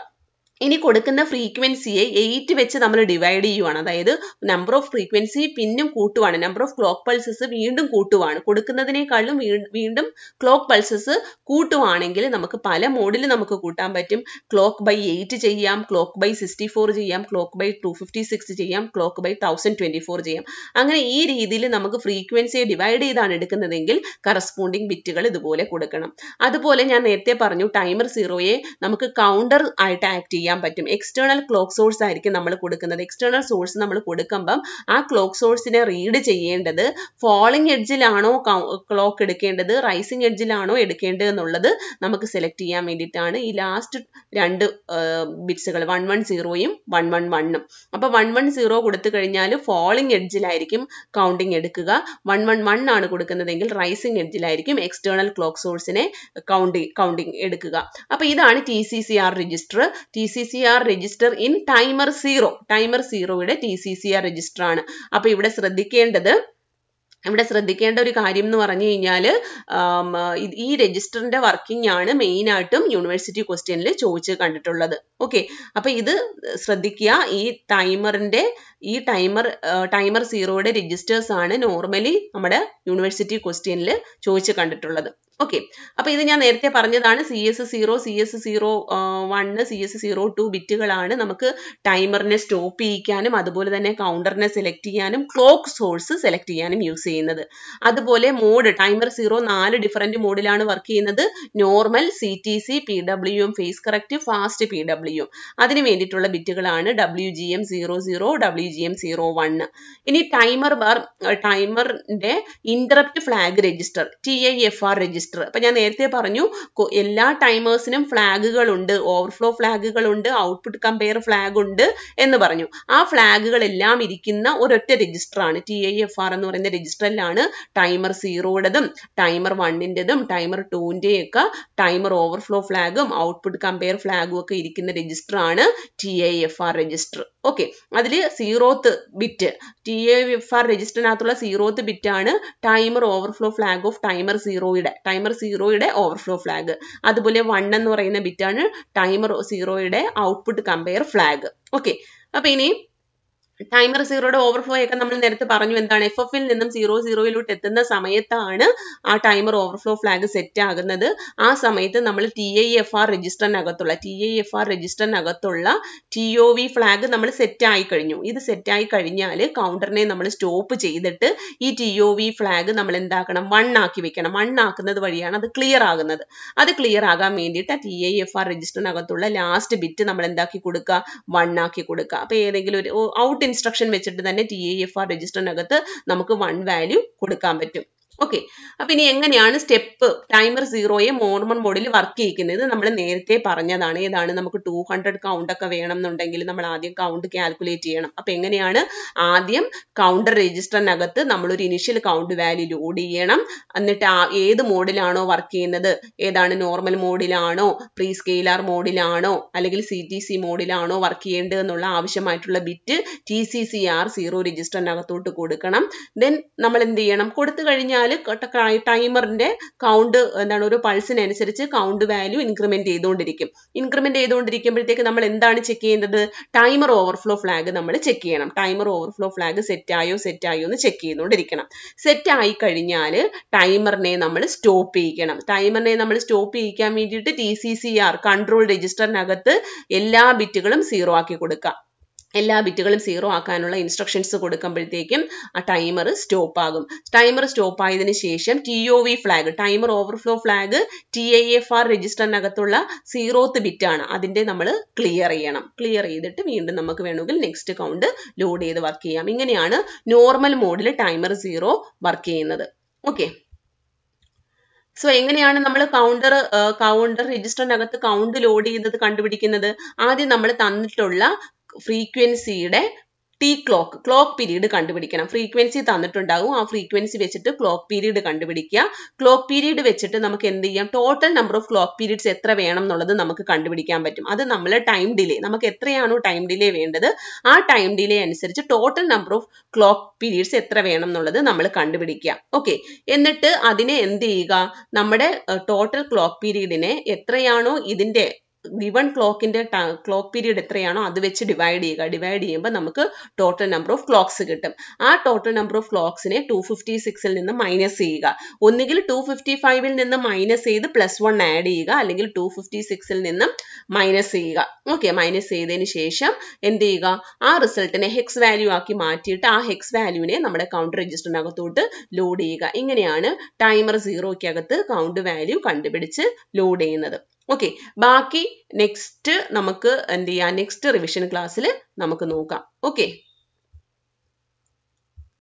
Speaker 1: ഇനി കൊടുക്കുന്ന ഫ്രീക്വൻസിയെ എയ്റ്റ് വെച്ച് നമ്മൾ ഡിവൈഡ് ചെയ്യുവാണ് അതായത് നമ്പർ ഓഫ് ഫ്രീക്വൻസി പിന്നും കൂട്ടുവാണ് നമ്പർ ഓഫ് ക്ലോക്ക് പൾസസ് വീണ്ടും കൂട്ടുവാണ് കൊടുക്കുന്നതിനേക്കാളും വീണ്ടും ക്ലോക്ക് പൾസസ് കൂട്ടുവാണെങ്കിൽ നമുക്ക് പല മോഡിൽ നമുക്ക് കൂട്ടാൻ പറ്റും ക്ലോക്ക് ബൈ എയ്റ്റ് ചെയ്യാം ക്ലോക്ക് ബൈ സിക്സ്റ്റി ഫോർ ചെയ്യാം clock by two fifty six ചെയ്യാം clock by thousand twenty four ചെയ്യാം അങ്ങനെ ഈ രീതിയിൽ നമുക്ക് ഫ്രീക്വൻസിയെ ഡിവൈഡ് ചെയ്താണ് എടുക്കുന്നതെങ്കിൽ കറസ്പോണ്ടിങ് ബിറ്റുകൾ ഇതുപോലെ കൊടുക്കണം അതുപോലെ ഞാൻ നേരത്തെ പറഞ്ഞു ടൈമർ സീറോയെ നമുക്ക് കൗണ്ടർ ആയിട്ട് ആക്ട് ചെയ്യാം ചെയ്യാൻ പറ്റും എക്സ്റ്റേണൽ ക്ലോക്ക് സോഴ്സ് ആയിരിക്കും നമ്മൾ കൊടുക്കുന്നത് എക്സ്റ്റേണൽ സോഴ്സ് നമ്മൾ കൊടുക്കുമ്പം ആ ക്ലോക്ക് സോഴ്സിനെ റീഡ് ചെയ്യേണ്ടത് ഫോളിങ് എഡ്ജിലാണോ ക്ലോക്ക് എടുക്കേണ്ടത് റൈസിംഗ് എഡ്ജിലാണോ എടുക്കേണ്ടത് എന്നുള്ളത് നമുക്ക് സെലക്ട് ചെയ്യാൻ വേണ്ടിയിട്ടാണ് ഈ ലാസ്റ്റ് രണ്ട് ബിറ്റ്സുകൾ വൺ വൺ സീറോയും വൺ വൺ വണ്ണും അപ്പോൾ വൺ വൺ സീറോ കൊടുത്തു കഴിഞ്ഞാൽ ഫോളിങ് എഡ്ജിലായിരിക്കും കൗണ്ടിങ് എടുക്കുക വൺ വൺ വൺ ആണ് കൊടുക്കുന്നതെങ്കിൽ റൈസിംഗ് എഡ്ജിലായിരിക്കും എക്സ്റ്റേണൽ ക്ലോക്ക് സോഴ്സിനെ കൗണ്ടി കൗണ്ടിങ് എടുക്കുക അപ്പോൾ ഇതാണ് T C C R register T C C C R register in timer zero timer സീറോയുടെ T C C R register ആണ് അപ്പോൾ ഇവിടെ ശ്രദ്ധിക്കേണ്ടത് ഇവിടെ ശ്രദ്ധിക്കേണ്ട ഒരു കാര്യം എന്ന് പറഞ്ഞു കഴിഞ്ഞാൽ ഈ രജിസ്റ്ററിന്റെ വർക്കിംഗ് ആണ് മെയിൻ ആയിട്ടും യൂണിവേഴ്സിറ്റി ക്വസ്റ്റ്യനിൽ ചോദിച്ച് കണ്ടിട്ടുള്ളത് ഓക്കെ അപ്പൊ ഇത് ശ്രദ്ധിക്കുക ഈ ടൈമറിന്റെ ഈ ടൈമർ ടൈമർ സീറോയുടെ രജിസ്റ്റേഴ്സ് ആണ് നോർമലി നമ്മുടെ യൂണിവേഴ്സിറ്റി ക്വസ്റ്റ്യനിൽ ചോദിച്ച് കണ്ടിട്ടുള്ളത് ഓക്കെ അപ്പോൾ ഇത് ഞാൻ നേരത്തെ പറഞ്ഞതാണ് C S zero C S zero one C S zero two ബിറ്റുകളാണ് നമുക്ക് ടൈമറിനെ സ്റ്റോപ്പ് ചെയ്യിക്കാനും അതുപോലെ തന്നെ കൗണ്ടറിനെ സെലക്ട് ചെയ്യാനും ക്ലോക്ക് സോഴ്സ് സെലക്ട് ചെയ്യാനും യൂസ് ചെയ്യുന്നത് അതുപോലെ മോഡ് ടൈമർ സീറോ നാല് ഡിഫറെന്റ് മോഡിലാണ് വർക്ക് ചെയ്യുന്നത് normal C T C P W M phase correct fast P W അതിന് വേണ്ടിയിട്ടുള്ള ബിറ്റുകളാണ് W G M zero zero W G M zero one ഇനി ടൈമർ ബാർ ടൈമറിന്റെ interrupt flag register T I F R register register അപ്പം ഞാൻ നേരത്തെ പറഞ്ഞു എല്ലാ ടൈമേഴ്സിനും ഫ്ലാഗുകളുണ്ട് ഓവർഫ്ലോ ഫ്ലാഗുകളുണ്ട് ഔട്ട്പുട്ട് കമ്പയർ ഫ്ലാഗ് ഉണ്ട് എന്ന് പറഞ്ഞു ആ ഫ്ലാഗുകളെല്ലാം ഇരിക്കുന്ന ഒരൊറ്റ രജിസ്റ്ററാണ് ടി ഐ എഫ് ആർ എന്ന് പറയുന്ന രജിസ്റ്ററിലാണ് ടൈമർ സീറോയുടേതും ടൈമർ വണ്ണിൻ്റെതും ടൈമർ ടൂവിൻ്റെയും ഒക്കെ ടൈമർ ഓവർഫ്ലോ ഫ്ലാഗും ഔട്ട്പുട്ട് കമ്പയർ ഫ്ലാഗും ഒക്കെ ഇരിക്കുന്ന രജിസ്റ്ററാണ് T I F R register okay അതിൽ zeroth bit T A F R രജിസ്റ്ററിനകത്തുള്ള സീറോത്ത് ബിറ്റാണ് timer overflow flag of timer സീറോയുടെ ടൈമർ സീറോയുടെ ഓവർഫ്ലോ ഫ്ലാഗ് അതുപോലെ വൺ എന്ന് പറയുന്ന ബിറ്റാണ് ടൈമർ സീറോയുടെ ഔട്ട്പുട്ട് കമ്പയർ ഫ്ലാഗ് ഓക്കെ അപ്പോൾ ഇനി ടൈമർ സീറോയുടെ ഓവർഫ്ലോ ഒക്കെ നമ്മൾ നേരത്തെ പറഞ്ഞു എന്താണ് എഫ് എഫിൽ നിന്നും സീറോ സീറോയിലോട്ട് എത്തുന്ന സമയത്താണ് ആ ടൈമർ ഓവർഫ്ലോ ഫ്ലാഗ് സെറ്റ് ആകുന്നത് ആ സമയത്ത് നമ്മൾ ടി ഐ എഫ് ആർ രജിസ്റ്ററിനകത്തുള്ള ടി ഐ എഫ് ആർ രജിസ്റ്ററിനകത്തുള്ള ടി ഒ വി ഫ്ലാഗ് നമ്മൾ സെറ്റ് ആയി കഴിഞ്ഞു ഇത് സെറ്റ് ആയി കഴിഞ്ഞാൽ കൗണ്ടറിനെ നമ്മൾ സ്റ്റോപ്പ് ചെയ്തിട്ട് ഈ ടി ഒ വി ഫ്ലാഗ് നമ്മൾ എന്താക്കണം വൺ ആക്കി വെക്കണം വൺ ആക്കുന്നത് വഴിയാണ് അത് ക്ലിയർ ആകുന്നത് അത് ക്ലിയർ ആകാൻ വേണ്ടിയിട്ട് ടി ഐ എഫ് ആർ രജിസ്റ്ററിനകത്തുള്ള ലാസ്റ്റ് ബിറ്റ് നമ്മൾ എന്താക്കി കൊടുക്കുക വൺ ആക്കി കൊടുക്കുക അപ്പോൾ ഏതെങ്കിലും ഒരു ഔട്ട് ഇൻസ്ട്രക്ഷൻ വെച്ചിട്ട് തന്നെ ടി എ എഫ് ആർ രജിസ്റ്ററിനകത്ത് നമുക്ക് വൺ വാല്യൂ കൊടുക്കാൻ പറ്റും ഓക്കെ അപ്പൊ ഇനി എങ്ങനെയാണ് സ്റ്റെപ്പ് ടൈമർ സീറോയെ മോർമൺ മോഡിൽ വർക്ക് ചെയ്യിക്കുന്നത് നമ്മൾ നേരത്തെ പറഞ്ഞതാണ് ഏതാണ് നമുക്ക് ടു ഹൺഡ്രഡ് കൗണ്ട് ഒക്കെ വേണം എന്നുണ്ടെങ്കിൽ നമ്മൾ ആദ്യം കൗണ്ട് കാൽക്കുലേറ്റ് ചെയ്യണം അപ്പൊ എങ്ങനെയാണ് ആദ്യം കൗണ്ടർ രജിസ്റ്ററിനകത്ത് ഒരു ഇനിഷ്യൽ കൗണ്ട് വാല്യൂ ലോഡ് ചെയ്യണം എന്നിട്ട് ഏത് മോഡിലാണോ വർക്ക് ചെയ്യുന്നത് ഏതാണ് നോർമൽ മോഡിലാണോ പ്രീ സ്കെയിലാർ മോഡിലാണോ അല്ലെങ്കിൽ സി ടി സി മോഡിലാണോ വർക്ക് ചെയ്യേണ്ടത് എന്നുള്ള ആവശ്യമായിട്ടുള്ള bit T C C R zero രജിസ്റ്ററിനകത്തോട്ട് കൊടുക്കണം ദെൻ നമ്മൾ എന്ത് ചെയ്യണം കൊടുത്തു കഴിഞ്ഞാൽ ടൈമറിന്റെ കൗണ്ട് എന്താണ് ഒരു പൾസിനനുസരിച്ച് കൗണ്ട് വാല്യൂ ഇൻക്രിമെന്റ് ചെയ്തുകൊണ്ടിരിക്കും ഇൻക്രിമെന്റ് ചെയ്തുകൊണ്ടിരിക്കുമ്പോഴത്തേക്ക് നമ്മൾ എന്താണ് ചെക്ക് ചെയ്യേണ്ടത് ടൈമർ ഓവർഫ്ലോ ഫ്ലാഗ് നമ്മൾ ചെക്ക് ചെയ്യണം ടൈമർ ഓവർഫ്ലോ ഫ്ലാഗ് സെറ്റ് ആയോ സെറ്റ് ആയോ എന്ന് ചെക്ക് ചെയ്തുകൊണ്ടിരിക്കണം സെറ്റ് ആയി കഴിഞ്ഞാൽ ടൈമറിനെ നമ്മൾ സ്റ്റോപ്പ് ചെയ്യിക്കണം ടൈമറിനെ നമ്മൾ സ്റ്റോപ്പ് ചെയ്യിക്കാൻ വേണ്ടിയിട്ട് T C C R control രജിസ്റ്ററിനകത്ത് എല്ലാ ബിറ്റുകളും സീറോ ആക്കി കൊടുക്കുക എല്ലാ ബിറ്റുകളും സീറോ ആക്കാനുള്ള ഇൻസ്ട്രക്ഷൻസ് കൊടുക്കുമ്പോഴത്തേക്കും ആ ടൈമർ സ്റ്റോപ്പ് ആകും ടൈമർ സ്റ്റോപ്പ് ആയതിനു ശേഷം T O V flag timer overflow flag T I F R രജിസ്റ്ററിനകത്തുള്ള സീറോത്ത് ആണ് അതിൻ്റെ നമ്മൾ ക്ലിയർ ചെയ്യണം ക്ലിയർ ചെയ്തിട്ട് വീണ്ടും നമുക്ക് വേണമെങ്കിൽ നെക്സ്റ്റ് കൗണ്ട് ലോഡ് ചെയ്ത് വർക്ക് ചെയ്യാം ഇങ്ങനെയാണ് നോർമൽ മോഡിൽ ടൈമർ സീറോ വർക്ക് ചെയ്യുന്നത് ഓക്കെ സോ എങ്ങനെയാണ് നമ്മൾ കൗണ്ടർ കൗണ്ടർ രജിസ്റ്ററിനകത്ത് കൗണ്ട് ലോഡ് ചെയ്തത് കണ്ടുപിടിക്കുന്നത് ആദ്യം നമ്മൾ തന്നിട്ടുള്ള ഫ്രീക്വൻസിയുടെ ടി ക്ലോക്ക് ക്ലോക്ക് പീരീഡ് കണ്ടുപിടിക്കണം ഫ്രീക്വൻസി തന്നിട്ടുണ്ടാകും ആ ഫ്രീക്വൻസി വെച്ചിട്ട് ക്ലോക്ക് പീരീഡ് കണ്ടുപിടിക്കുക ക്ലോക്ക് പീരീഡ് വെച്ചിട്ട് നമുക്ക് എന്ത് ചെയ്യാം total number of clock periods എത്ര വേണം എന്നുള്ളത് നമുക്ക് കണ്ടുപിടിക്കാൻ പറ്റും അത് നമ്മൾ ടൈം ഡിലേ നമുക്ക് എത്രയാണോ ടൈം ഡിലേ വേണ്ടത് ആ ടൈം ഡിലേ അനുസരിച്ച് total number of clock periods എത്ര വേണം എന്നുള്ളത് നമ്മൾ കണ്ടുപിടിക്കുക ഓക്കെ എന്നിട്ട് അതിനെ എന്ത് ചെയ്യുക നമ്മുടെ ടോട്ടൽ ക്ലോക്ക് പീരീഡിനെ എത്രയാണോ ഇതിന്റെ ഗിവൺ ക്ലോക്കിന്റെ ക്ലോക്ക് പീരീഡ് എത്രയാണോ അത് വെച്ച് ഡിവൈഡ് ചെയ്യുക ഡിവൈഡ് ചെയ്യുമ്പോൾ നമുക്ക് ടോട്ടൽ നമ്പർ ഓഫ് ക്ലോക്സ് കിട്ടും ആ ടോട്ടൽ നമ്പർ ഓഫ് ക്ലോക്സിനെ ടു ഫിഫ്റ്റി സിക്സിൽ നിന്ന് മൈനസ് ചെയ്യുക ഒന്നുകിൽ ടു ഫിഫ്റ്റി ഫൈവിൽ നിന്ന് മൈനസ് ചെയ്ത് പ്ലസ് വൺ ആഡ് ചെയ്യുക അല്ലെങ്കിൽ ടു ഫിഫ്റ്റി സിക്സിൽ നിന്ന് മൈനസ് ചെയ്യുക ഓക്കെ മൈനസ് ചെയ്തതിന് ശേഷം എന്ത് ചെയ്യുക ആ റിസൾട്ടിനെ ഹെക്സ് വാല്യൂ ആക്കി മാറ്റിയിട്ട് ആ ഹെക്സ് വാല്യൂവിനെ നമ്മുടെ കൗണ്ട് രജിസ്റ്ററിനകത്തോട്ട് ലോഡ് ചെയ്യുക ഇങ്ങനെയാണ് ടൈമർ സീറോയ്ക്കകത്ത് കൗണ്ട് വാല്യൂ കണ്ടുപിടിച്ച് ലോഡ് ചെയ്യുന്നത് ഓക്കെ ബാക്കി നെക്സ്റ്റ് നമുക്ക് എന്ത് ചെയ്യാം നെക്സ്റ്റ് റിവിഷൻ ക്ലാസ്സിൽ നമുക്ക് നോക്കാം ഓക്കെ